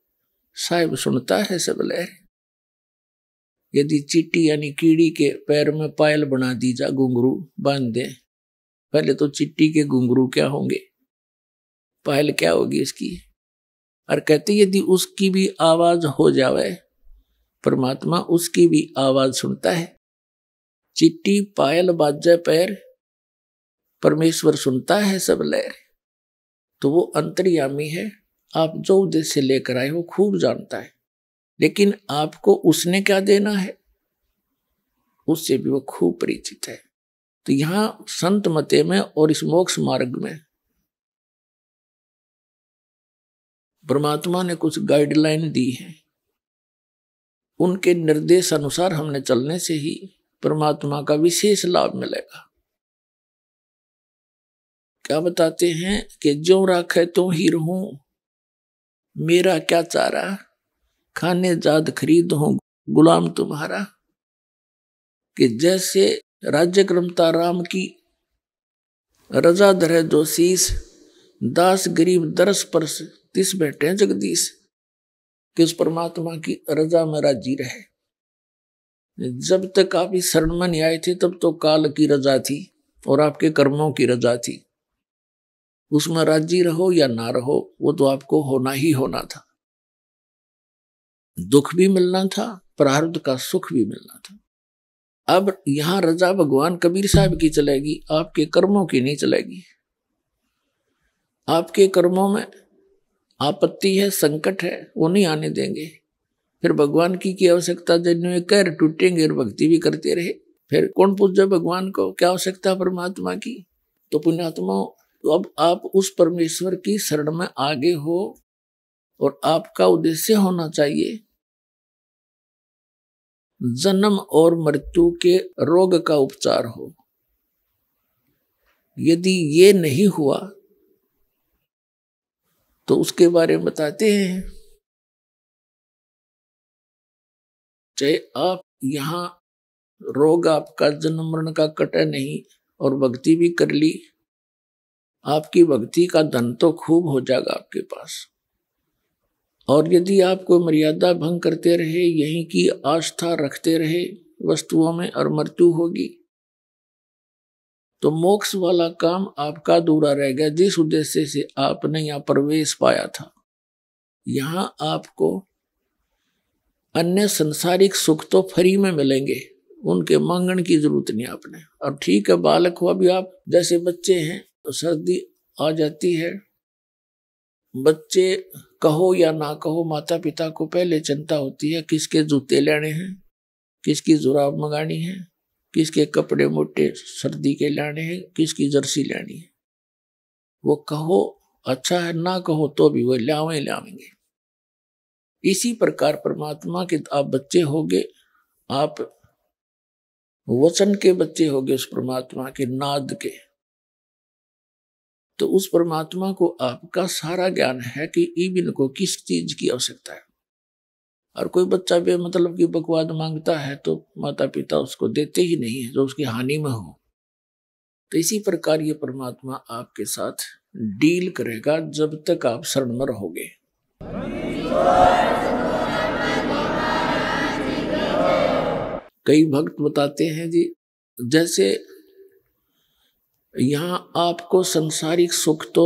साहेब सुनता है सब लहर यदि चिट्टी यानी कीड़ी के पैर में पायल बना दी जा घुंगरू बांध दे पहले तो चिट्टी के घुंगरू क्या होंगे पायल क्या होगी इसकी और कहते यदि उसकी भी आवाज हो जावे परमात्मा उसकी भी आवाज सुनता है चिट्टी पायल बाजा पैर परमेश्वर सुनता है सब लहर तो वो अंतर्यामी है आप जो उद्देश्य लेकर आए हो खूब जानता है लेकिन आपको उसने क्या देना है उससे भी वो खूब परिचित है तो यहां संत मते में और इस मोक्ष मार्ग में परमात्मा ने कुछ गाइडलाइन दी है उनके निर्देश अनुसार हमने चलने से ही परमात्मा का विशेष लाभ मिलेगा क्या बताते हैं कि जो राखे तो ही रहूं मेरा क्या चारा खाने जात खरीद हूं गुलाम तुम्हारा कि जैसे राज्य क्रमता राम की रजा दर जो शीस दास गरीब दरस पर तिस बैठे जगदीश कि उस परमात्मा की रजा में राजी रहे जब तक आप इस शरण में नहीं आए थे तब तो काल की रजा थी और आपके कर्मों की रजा थी उसमें राजी रहो या ना रहो वो तो आपको होना ही होना था दुख भी मिलना था प्रारुद्ध का सुख भी मिलना था अब यहां रजा भगवान कबीर साहब की चलेगी आपके कर्मों की नहीं चलेगी आपके कर्मों में आपत्ति है संकट है वो नहीं आने देंगे फिर भगवान की की आवश्यकता जन कर टूटेंगे और भक्ति भी करते रहे फिर कौन जाए भगवान को क्या आवश्यकता परमात्मा की तो पुण्यात्मा तो अब आप उस परमेश्वर की शरण में आगे हो और आपका उद्देश्य होना चाहिए जन्म और मृत्यु के रोग का उपचार हो यदि ये नहीं हुआ तो उसके बारे में बताते हैं चाहे आप यहां रोग आपका जन्म मरण का कटा नहीं और भक्ति भी कर ली आपकी भक्ति का धन तो खूब हो जाएगा आपके पास और यदि आप कोई मर्यादा भंग करते रहे यहीं की आस्था रखते रहे वस्तुओं में और मृत्यु होगी तो मोक्ष वाला काम आपका दूरा रह गया जिस उद्देश्य से आपने यहाँ प्रवेश पाया था यहाँ आपको अन्य संसारिक सुख तो फ्री में मिलेंगे उनके मांगण की जरूरत नहीं आपने अब ठीक है बालक हो अभी आप जैसे बच्चे हैं तो सर्दी आ जाती है बच्चे कहो या ना कहो माता पिता को पहले चिंता होती है किसके जूते लेने हैं किसकी जुराब मंगानी है किसके कपड़े मोटे सर्दी के लाने हैं किसकी जर्सी लेनी है वो कहो अच्छा है ना कहो तो भी वो लावे लावेंगे इसी प्रकार परमात्मा के आप बच्चे होगे आप वचन के बच्चे होगे उस परमात्मा के नाद के तो उस परमात्मा को आपका सारा ज्ञान है कि इविन को किस चीज की आवश्यकता है और कोई बच्चा भी मतलब कि बकवाद मांगता है तो माता पिता उसको देते ही नहीं है जो उसकी हानि में हो तो इसी प्रकार ये परमात्मा आपके साथ डील करेगा जब तक आप शरण में रहोगे कई भक्त बताते हैं जी जैसे यहां आपको संसारिक सुख तो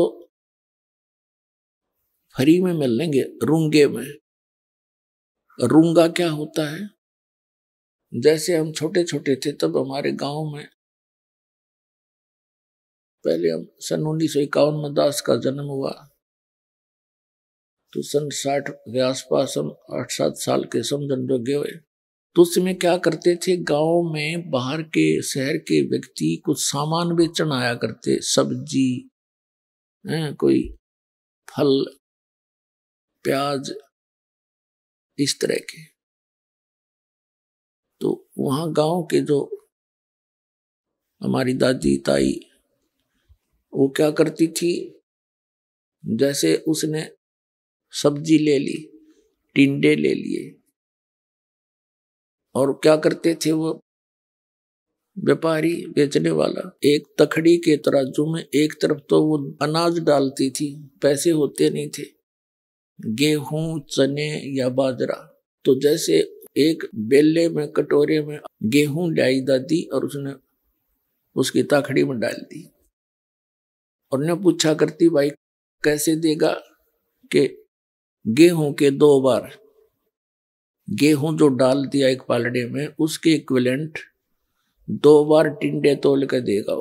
फ्री में मिल लेंगे रूंगे में रूंगा क्या होता है जैसे हम छोटे छोटे थे तब हमारे गांव में पहले हम सन उन्नीस सौ में दास का जन्म हुआ तो सन साठ के आसपास हम आठ सात साल के समझन जो गए तो उस समय क्या करते थे गांव में बाहर के शहर के व्यक्ति कुछ सामान बेचन आया करते सब्जी कोई फल प्याज इस तरह के तो वहाँ गांव के जो हमारी दादी ताई वो क्या करती थी जैसे उसने सब्जी ले ली टिंडे ले लिए और क्या करते थे वो व्यापारी बेचने वाला एक तखड़ी के तराजू में एक तरफ तो वो अनाज डालती थी पैसे होते नहीं थे गेहूं चने या बाजरा तो जैसे एक बेले में कटोरे में गेहूं लाई दादी और उसने उसकी ताखड़ी में डाल दी और ने पूछा करती भाई कैसे देगा कि गेहूं के दो बार गेहूं जो डाल दिया एक पालड़े में उसके इक्विलेंट दो बार टिंडे तोल के देगा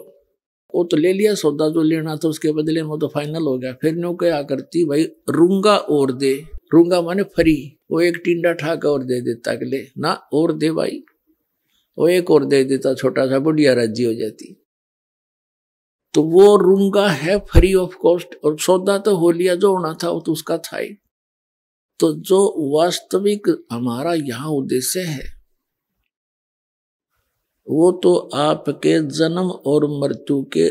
वो तो ले लिया सौदा जो लेना था उसके बदले में तो फाइनल हो गया फिर नो क्या करती भाई रूंगा और दे रूंगा माने फरी वो एक टिंडा ठाक और दे देता अगले ना और दे भाई वो एक और दे देता छोटा सा बुढ़िया राजी हो जाती तो वो रूंगा है फ्री ऑफ कॉस्ट और सौदा तो हो लिया जो होना था वो तो उसका था ही तो जो वास्तविक हमारा यहाँ उद्देश्य है वो तो आपके जन्म और मृत्यु के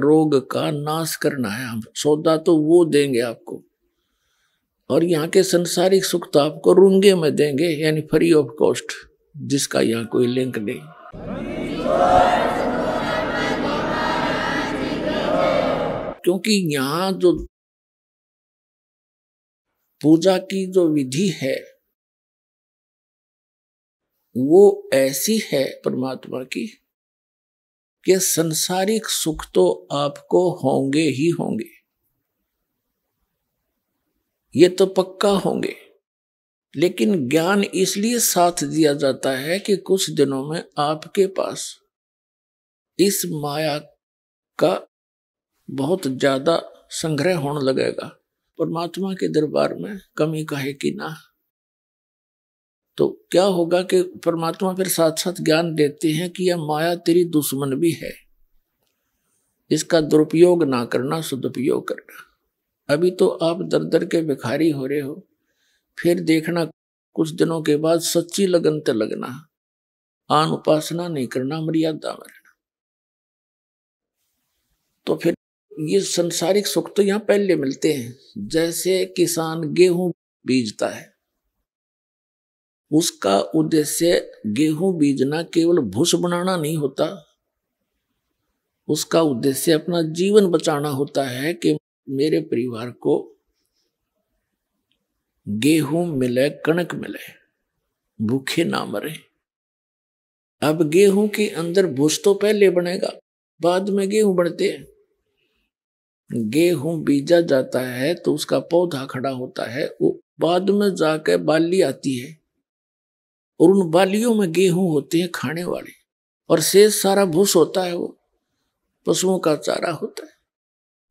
रोग का नाश करना है हम सौदा तो वो देंगे आपको और यहाँ के संसारिक सुख तो आपको रुंगे में देंगे यानी फ्री ऑफ कॉस्ट जिसका यहाँ कोई लिंक नहीं क्योंकि यहाँ जो पूजा की जो विधि है वो ऐसी है परमात्मा की कि संसारिक सुख तो आपको होंगे ही होंगे ये तो पक्का होंगे लेकिन ज्ञान इसलिए साथ दिया जाता है कि कुछ दिनों में आपके पास इस माया का बहुत ज्यादा संग्रह होने लगेगा परमात्मा के दरबार में कमी काहे की ना तो क्या होगा कि परमात्मा फिर साथ साथ ज्ञान देते हैं कि यह माया तेरी दुश्मन भी है इसका दुरुपयोग ना करना सदुपयोग करना अभी तो आप दर दर के भिखारी हो रहे हो फिर देखना कुछ दिनों के बाद सच्ची लगन ते लगना आन उपासना नहीं करना मर्यादा मरना तो फिर ये संसारिक सुख तो यहां पहले मिलते हैं जैसे किसान गेहूं बीजता है उसका उद्देश्य गेहूं बीजना केवल भूस बनाना नहीं होता उसका उद्देश्य अपना जीवन बचाना होता है कि मेरे परिवार को गेहूं मिले कणक मिले भूखे ना मरे अब गेहूं के अंदर भूस तो पहले बनेगा बाद में गेहूं बढ़ते हैं गेहूं बीजा जाता है तो उसका पौधा खड़ा होता है वो बाद में जाकर बाली आती है और उन बालियों में गेहूं होते हैं खाने वाले और शेष सारा भूस होता है वो पशुओं का चारा होता है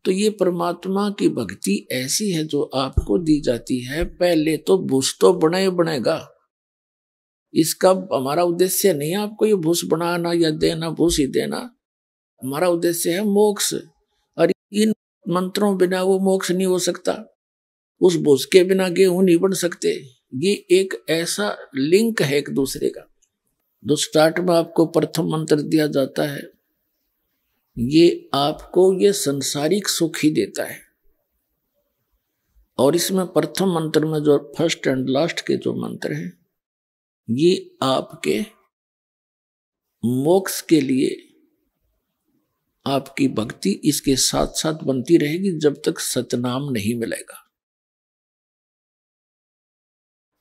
तो ये परमात्मा की भक्ति ऐसी है जो आपको दी जाती है पहले तो भूस तो बने बनेगा इसका हमारा उद्देश्य नहीं है आपको ये भूस बनाना या देना भूस ही देना हमारा उद्देश्य है मोक्ष और इन मंत्रों बिना वो मोक्ष नहीं हो सकता उस बोझ के बिना गेहूं नहीं बन सकते ये एक ऐसा लिंक है एक दूसरे का तो स्टार्ट में आपको प्रथम मंत्र दिया जाता है ये आपको ये संसारिक सुख ही देता है और इसमें प्रथम मंत्र में जो फर्स्ट एंड लास्ट के जो मंत्र हैं ये आपके मोक्ष के लिए आपकी भक्ति इसके साथ साथ बनती रहेगी जब तक सतनाम नहीं मिलेगा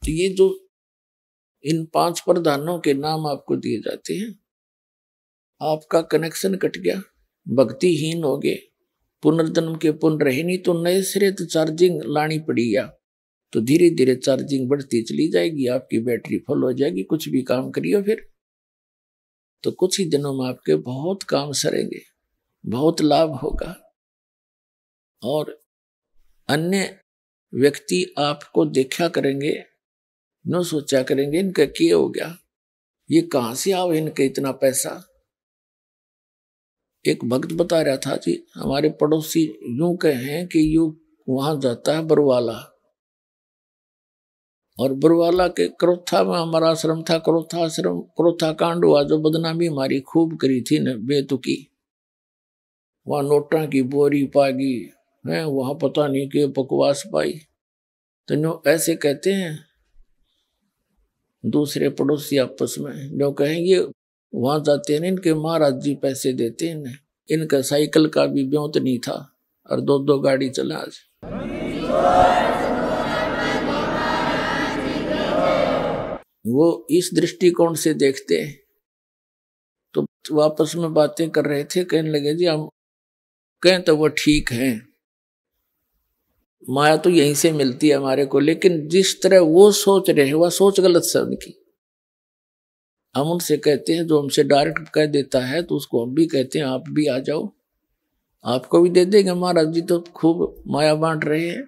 तो ये जो इन पांच प्रधानों के नाम आपको दिए जाते हैं आपका कनेक्शन कट गया भक्तिहीन हो गए पुनर्जन्म के पुण्य रहे नहीं तो नए सिरे तो चार्जिंग लानी पड़ी या तो धीरे धीरे चार्जिंग बढ़ती चली जाएगी आपकी बैटरी फुल हो जाएगी कुछ भी काम करिए फिर तो कुछ ही दिनों में आपके बहुत काम सरेंगे बहुत लाभ होगा और अन्य व्यक्ति आपको देखा करेंगे न सोचा करेंगे इनका किए हो गया ये कहाँ से आओ इनके इतना पैसा एक भक्त बता रहा था जी हमारे पड़ोसी यूं कहे कि यू वहां जाता है बरवाला और बरवाला के क्रोथा में हमारा आश्रम था क्रोथा आश्रम क्रोथा कांड हुआ जो बदनामी हमारी खूब करी थी बेतुकी वहाँ नोटा की बोरी पागी है वहाँ पता नहीं के बकवास पाई तो जो ऐसे कहते हैं दूसरे पड़ोसी आपस में जो कहेंगे वहाँ जाते हैं इनके महाराज जी पैसे देते हैं इनका साइकिल का भी ब्योत नहीं था और दो दो गाड़ी चला आज वो इस दृष्टिकोण से देखते हैं तो वापस में बातें कर रहे थे कहने लगे जी हम कहें तो वो ठीक है माया तो यहीं से मिलती है हमारे को लेकिन जिस तरह वो सोच रहे हैं वह सोच गलत सब की हम उनसे कहते हैं जो हमसे डायरेक्ट कह देता है तो उसको हम भी कहते हैं आप भी आ जाओ आपको भी दे देंगे महाराज जी तो खूब माया बांट रहे हैं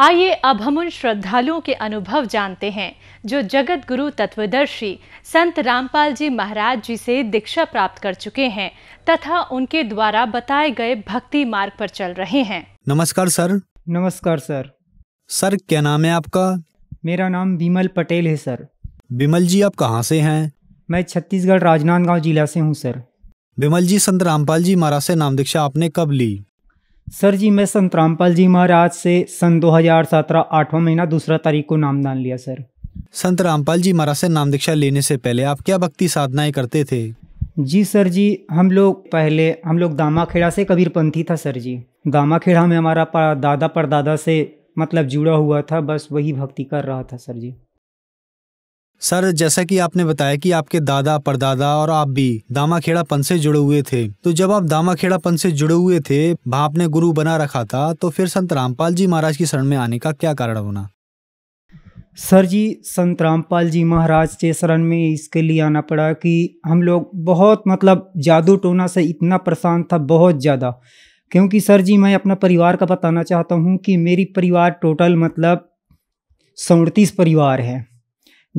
आइए अब हम उन श्रद्धालुओं के अनुभव जानते हैं जो जगत गुरु तत्वदर्शी संत रामपाल जी महाराज जी से दीक्षा प्राप्त कर चुके हैं तथा उनके द्वारा बताए गए भक्ति मार्ग पर चल रहे हैं नमस्कार सर नमस्कार सर सर क्या नाम है आपका मेरा नाम विमल पटेल है सर विमल जी आप कहाँ से हैं मैं छत्तीसगढ़ राजनांदगांव जिला से हूँ सर विमल जी संत रामपाल जी महाराज से नाम दीक्षा आपने कब ली सर जी मैं संत रामपाल जी महाराज से सन 2017 आठवां महीना दूसरा तारीख को नामदान लिया सर संत रामपाल जी महाराज से नाम दीक्षा लेने से पहले आप क्या भक्ति साधनाएं करते थे जी सर जी हम लोग पहले हम लोग दामाखेड़ा से कबीरपंथी था सर जी दामाखेड़ा में हमारा दादा परदादा से मतलब जुड़ा हुआ था बस वही भक्ति कर रहा था सर जी सर जैसा कि आपने बताया कि आपके दादा परदादा और आप भी दामाखेड़ापन से जुड़े हुए थे तो जब आप दामाखेड़ापन से जुड़े हुए थे भाप ने गुरु बना रखा था तो फिर संत रामपाल जी महाराज की शरण में आने का क्या कारण होना सर जी संत रामपाल जी महाराज के शरण में इसके लिए आना पड़ा कि हम लोग बहुत मतलब जादू टोना से इतना परेशान था बहुत ज़्यादा क्योंकि सर जी मैं अपना परिवार का बताना चाहता हूँ कि मेरी परिवार टोटल मतलब सौतीस परिवार है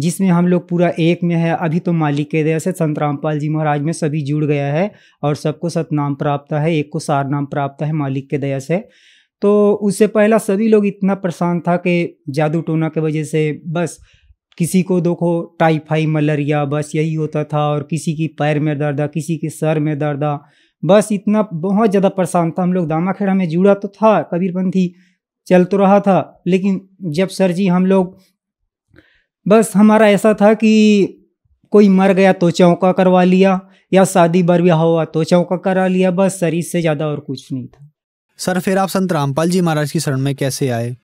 जिसमें हम लोग पूरा एक में है अभी तो मालिक के दया से संत रामपाल जी महाराज में सभी जुड़ गया है और सबको सतनाम प्राप्त है एक को सार नाम प्राप्त है मालिक के दया से तो उससे पहला सभी लोग इतना परेशान था कि जादू टोना के वजह से बस किसी को देखो टाइफाई मलेरिया बस यही होता था और किसी की पैर में दर्द किसी के सर में दर्द बस इतना बहुत ज़्यादा परेशान था हम लोग दामाखेड़ा में जुड़ा तो था कबीरपंथी चल तो रहा था लेकिन जब सर जी हम लोग बस हमारा ऐसा था कि कोई मर गया तो चौका करवा लिया या शादी बर ब्याह हुआ तो चौका करा लिया बस सर इससे ज़्यादा और कुछ नहीं था सर फिर आप संत रामपाल जी महाराज की शरण में कैसे आए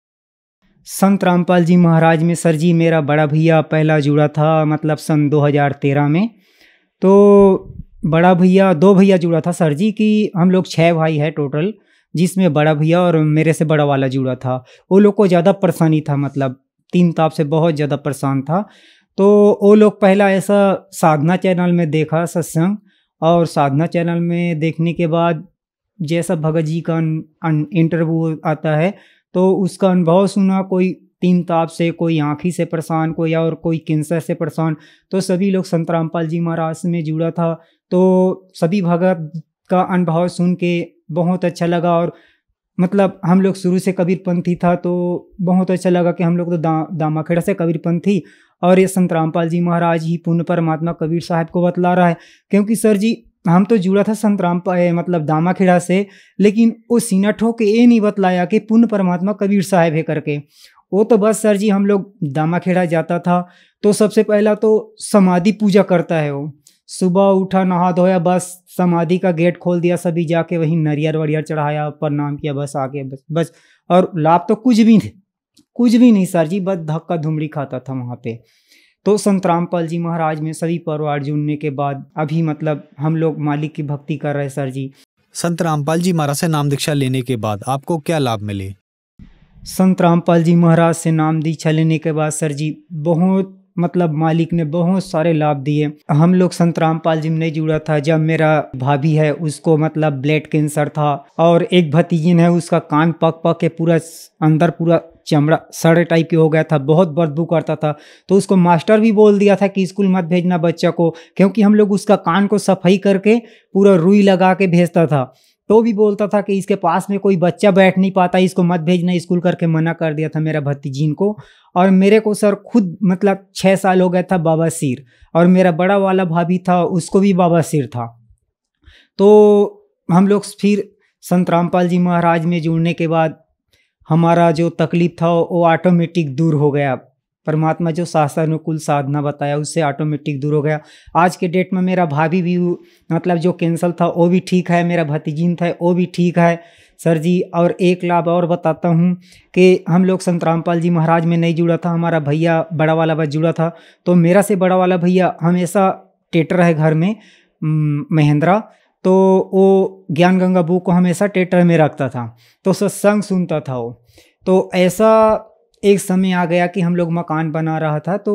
संत रामपाल जी महाराज में सर जी मेरा बड़ा भैया पहला जुड़ा था मतलब सन 2013 में तो बड़ा भैया दो भैया जुड़ा था सर जी की हम लोग छः भाई है टोटल जिसमें बड़ा भैया और मेरे से बड़ा वाला जुड़ा था वो लोग को ज़्यादा परेशानी था मतलब तीन ताप तो से बहुत ज़्यादा परेशान था तो वो लोग पहला ऐसा साधना चैनल में देखा सत्संग और साधना चैनल में देखने के बाद जैसा भगत जी का इंटरव्यू आता है तो उसका अनुभव सुना कोई तीन ताप तो से कोई आँखी से परेशान कोई और कोई कैंसर से परेशान तो सभी लोग संत रामपाल जी महाराज में जुड़ा था तो सभी भगत का अनुभव सुन के बहुत अच्छा लगा और मतलब हम लोग शुरू से कबीरपंथी था तो बहुत अच्छा लगा कि हम लोग तो दा, दामाखेड़ा से कबीरपंथी और ये संत रामपाल जी महाराज ही पूर्ण परमात्मा कबीर साहब को बतला रहा है क्योंकि सर जी हम तो जुड़ा था संत राम मतलब दामाखेड़ा से लेकिन वो सीना ठोक के ये नहीं बतलाया कि पूर्ण परमात्मा कबीर साहब है करके वो तो बस सर जी हम लोग दामाखेड़ा जाता था तो सबसे पहला तो समाधि पूजा करता है वो सुबह उठा नहा धोया बस समाधि का गेट खोल दिया सभी जाके वहीं नरियर वरियर चढ़ाया प्रणाम किया बस आके बस बस और लाभ तो कुछ भी नहीं कुछ भी नहीं सर जी बस धक्का धुमड़ी खाता था वहाँ पे तो संत रामपाल जी महाराज में सभी परिवार जुड़ने के बाद अभी मतलब हम लोग मालिक की भक्ति कर रहे सर जी संत रामपाल जी महाराज से नाम दीक्षा लेने के बाद आपको क्या लाभ मिले संत रामपाल जी महाराज से नाम दीक्षा लेने के बाद सर जी बहुत मतलब मालिक ने बहुत सारे लाभ दिए हम लोग संत रामपाल जी नहीं जुड़ा था जब मेरा भाभी है उसको मतलब ब्लड कैंसर था और एक भतीजिन है उसका कान पक पक के पूरा अंदर पूरा चमड़ा सड़े टाइप के हो गया था बहुत बदबू करता था तो उसको मास्टर भी बोल दिया था कि स्कूल मत भेजना बच्चा को क्योंकि हम लोग उसका कान को सफाई करके पूरा रुई लगा के भेजता था तो भी बोलता था कि इसके पास में कोई बच्चा बैठ नहीं पाता इसको मत भेजना स्कूल करके मना कर दिया था मेरा भतीजीन को और मेरे को सर खुद मतलब छः साल हो गया था बाबा सिर और मेरा बड़ा वाला भाभी था उसको भी बाबा सिर था तो हम लोग फिर संत रामपाल जी महाराज में जुड़ने के बाद हमारा जो तकलीफ था वो ऑटोमेटिक दूर हो गया परमात्मा जो शास्त्रानुकूल साधना बताया उससे ऑटोमेटिक दूर हो गया आज के डेट में मेरा भाभी भी मतलब जो कैंसल था वो भी ठीक है मेरा भतीजीन था वो भी ठीक है सर जी और एक लाभ और बताता हूँ कि हम लोग संत रामपाल जी महाराज में नहीं जुड़ा था हमारा भैया बड़ा वाला भाई जुड़ा था तो मेरा से बड़ा वाला भैया हमेशा टेटर है घर में महेंद्रा तो वो ज्ञान गंगा बुक को हमेशा टेटर में रखता था तो सत्संग सुनता था वो तो ऐसा एक समय आ गया कि हम लोग मकान बना रहा था तो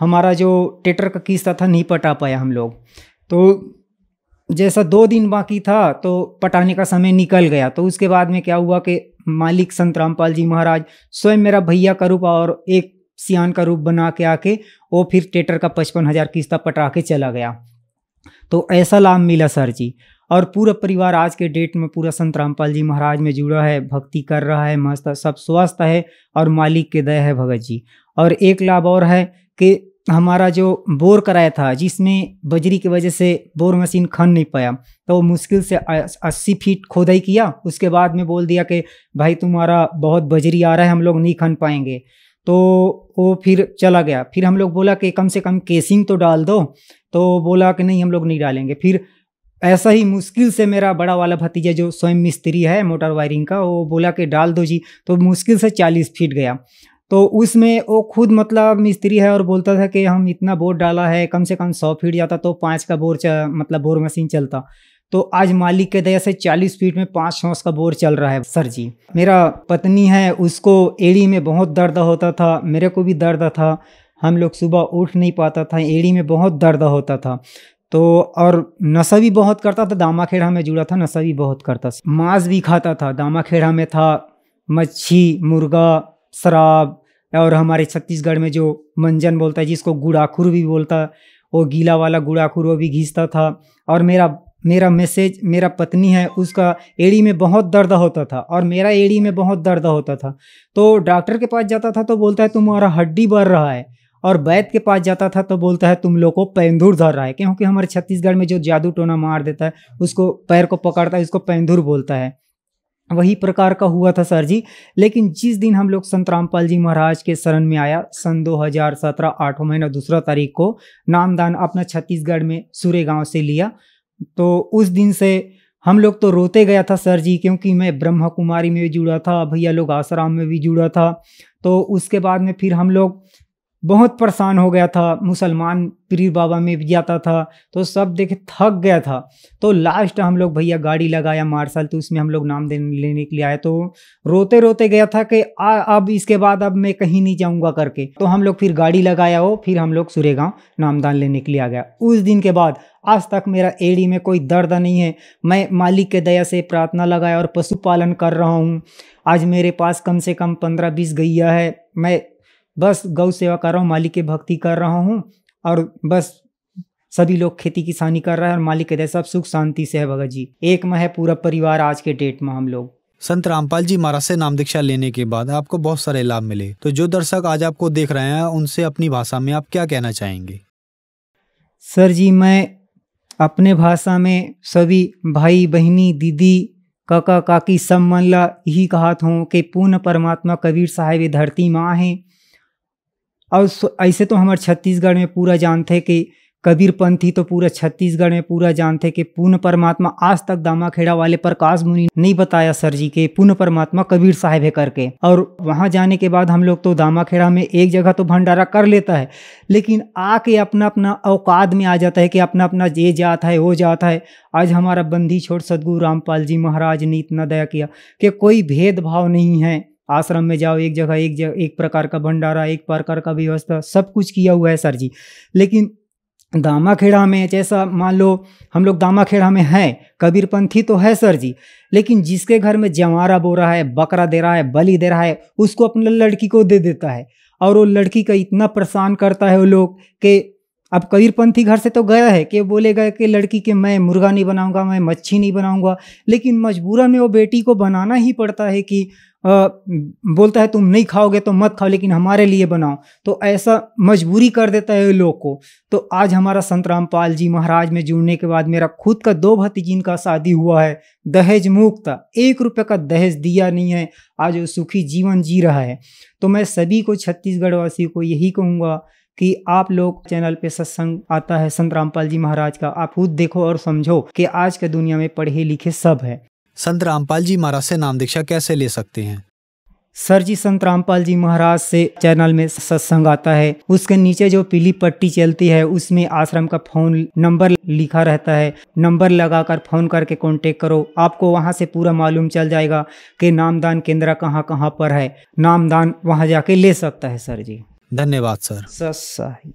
हमारा जो टेटर का किस्सा था नहीं पटा पाया हम लोग तो जैसा दो दिन बाकी था तो पटाने का समय निकल गया तो उसके बाद में क्या हुआ कि मालिक संत रामपाल जी महाराज स्वयं मेरा भैया का रूप और एक सियान का रूप बना के आके वो फिर टेटर का पचपन हज़ार किस्ता पटा के चला गया तो ऐसा लाभ मिला सर जी और पूरा परिवार आज के डेट में पूरा संत रामपाल जी महाराज में जुड़ा है भक्ति कर रहा है मस्त सब स्वस्थ है और मालिक के दया है भगत जी और एक लाभ और है कि हमारा जो बोर कराया था जिसमें बजरी की वजह से बोर मशीन खन नहीं पाया तो मुश्किल से अस्सी फीट खोदाई किया उसके बाद में बोल दिया कि भाई तुम्हारा बहुत बजरी आ रहा है हम लोग नहीं खन पाएंगे तो वो फिर चला गया फिर हम लोग बोला कि कम से कम केसिंग तो डाल दो तो बोला कि नहीं हम लोग नहीं डालेंगे फिर ऐसा ही मुश्किल से मेरा बड़ा वाला भतीजा जो स्वयं मिस्त्री है मोटर वायरिंग का वो बोला कि डाल दो जी तो मुश्किल से चालीस फीट गया तो उसमें वो खुद मतलब मिस्त्री है और बोलता था कि हम इतना बोर डाला है कम से कम सौ फीट जाता तो पाँच का बोर मतलब बोर मशीन चलता तो आज मालिक के दया से 40 फीट में पाँच सौस का बोर चल रहा है सर जी मेरा पत्नी है उसको एड़ी में बहुत दर्द होता था मेरे को भी दर्द था हम लोग सुबह उठ नहीं पाता था एड़ी में बहुत दर्द होता था तो और नशा भी बहुत करता था दामा खेड़ा में जुड़ा था नशा भी बहुत करता था मांस भी खाता था दामा खेड़ा में था मच्छी मुर्गा शराब और हमारे छत्तीसगढ़ में जो मंजन बोलता है जिसको गुड़ाखुर भी बोलता वो गीला वाला गुड़ाखुर वो भी घीसता था और मेरा मेरा मैसेज मेरा पत्नी है उसका एड़ी में बहुत दर्द होता था और मेरा एड़ी में बहुत दर्द होता था तो डॉक्टर के पास जाता था तो बोलता है तुम्हारा हड्डी बढ़ रहा है और बैत के पास जाता था तो बोलता है तुम लोग को पैंधुर धर रहा है क्योंकि हमारे छत्तीसगढ़ में जो जादू टोना मार देता है उसको पैर को पकड़ता है उसको पैंधुर बोलता है वही प्रकार का हुआ था सर जी लेकिन जिस दिन हम लोग संत रामपाल जी महाराज के शरण में आया सन 2017 आठों महीना दूसरा तारीख को नामदान अपना छत्तीसगढ़ में सूर्य गांव से लिया तो उस दिन से हम लोग तो रोते गया था सर जी क्योंकि मैं ब्रह्म कुमारी में भी जुड़ा था भैया लोग आश्रम में भी जुड़ा था तो उसके बाद में फिर हम लोग बहुत परेशान हो गया था मुसलमान पीर बाबा में भी जाता था तो सब देख थक गया था तो लास्ट हम लोग भैया गाड़ी लगाया मार्शल तो उसमें हम लोग नाम देने लेने के लिए आए तो रोते रोते गया था कि आ, अब इसके बाद अब मैं कहीं नहीं जाऊंगा करके तो हम लोग फिर गाड़ी लगाया हो फिर हम लोग सूर्यगांव नामदान लेने के लिए आ गया उस दिन के बाद आज तक मेरा एड़ी में कोई दर्द नहीं है मैं मालिक के दया से प्रार्थना लगाया और पशुपालन कर रहा हूँ आज मेरे पास कम से कम पंद्रह बीस गैया है मैं बस गौ सेवा कर रहा हूँ मालिक की भक्ति कर रहा हूँ और बस सभी लोग खेती किसानी कर रहे हैं और मालिक कहते हैं सब सुख शांति से है भगत जी एक में है पूरा परिवार आज के डेट में हम लोग संत रामपाल जी महाराज से नाम दीक्षा लेने के बाद आपको बहुत सारे लाभ मिले तो जो दर्शक आज आपको देख रहे हैं उनसे अपनी भाषा में आप क्या कहना चाहेंगे सर जी मैं अपने भाषा में सभी भाई बहनी दीदी काका काकी सब मन ला यही कहा हूँ कि पूर्ण परमात्मा कबीर साहेब धरती माँ हैं और ऐसे तो हमारे छत्तीसगढ़ में पूरा जानते कि कबीर पंथी तो पूरा छत्तीसगढ़ में पूरा जानते कि पूर्ण परमात्मा आज तक दामा खेड़ा वाले प्रकाश मुनि नहीं बताया सर जी के पूर्ण परमात्मा कबीर साहेब है करके और वहाँ जाने के बाद हम लोग तो दामा खेड़ा में एक जगह तो भंडारा कर लेता है लेकिन आके अपना अपना औकात में आ जाता है कि अपना अपना ये जाता है वो जाता है आज हमारा बंदी छोड़ सदगुरु रामपाल जी महाराज ने इतना दया किया कि कोई भेदभाव नहीं है आश्रम में जाओ एक जगह एक जगह एक प्रकार का भंडारा एक प्रकार का व्यवस्था सब कुछ किया हुआ है सर जी लेकिन दामाखेड़ा में जैसा मान लो हम लोग दामाखेड़ा में हैं कबीरपंथी तो है सर जी लेकिन जिसके घर में जवारा बो रहा है बकरा दे रहा है बलि दे रहा है उसको अपने लड़की को दे देता है और वो लड़की का इतना परेशान करता है वो लोग कि अब कबीरपंथी घर से तो गया है कि बोलेगा कि लड़की के मैं मुर्गा नहीं बनाऊंगा मैं मच्छी नहीं बनाऊंगा लेकिन मजबूरन में वो बेटी को बनाना ही पड़ता है कि बोलता है तुम नहीं खाओगे तो मत खाओ लेकिन हमारे लिए बनाओ तो ऐसा मजबूरी कर देता है लोग को तो आज हमारा संत रामपाल जी महाराज में जुड़ने के बाद मेरा खुद का दो भतीजिन का शादी हुआ है दहेज मुक्त एक रुपये का दहेज दिया नहीं है आज वो सुखी जीवन जी रहा है तो मैं सभी को छत्तीसगढ़ वासी को यही कहूँगा कि आप लोग चैनल पे सत्संग आता है संत रामपाल जी महाराज का आप खुद देखो और समझो कि आज के दुनिया में पढ़े लिखे सब है संत रामपाल जी महाराज से नाम दीक्षा कैसे ले सकते हैं सर जी संत रामपाल जी महाराज से चैनल में सत्संग आता है उसके नीचे जो पीली पट्टी चलती है उसमें आश्रम का फोन नंबर लिखा रहता है नंबर लगाकर फोन करके कांटेक्ट करो आपको वहां से पूरा मालूम चल जाएगा कि नामदान केंद्र कहाँ कहाँ पर है नामदान वहां जाके ले सकता है सर जी धन्यवाद सर सही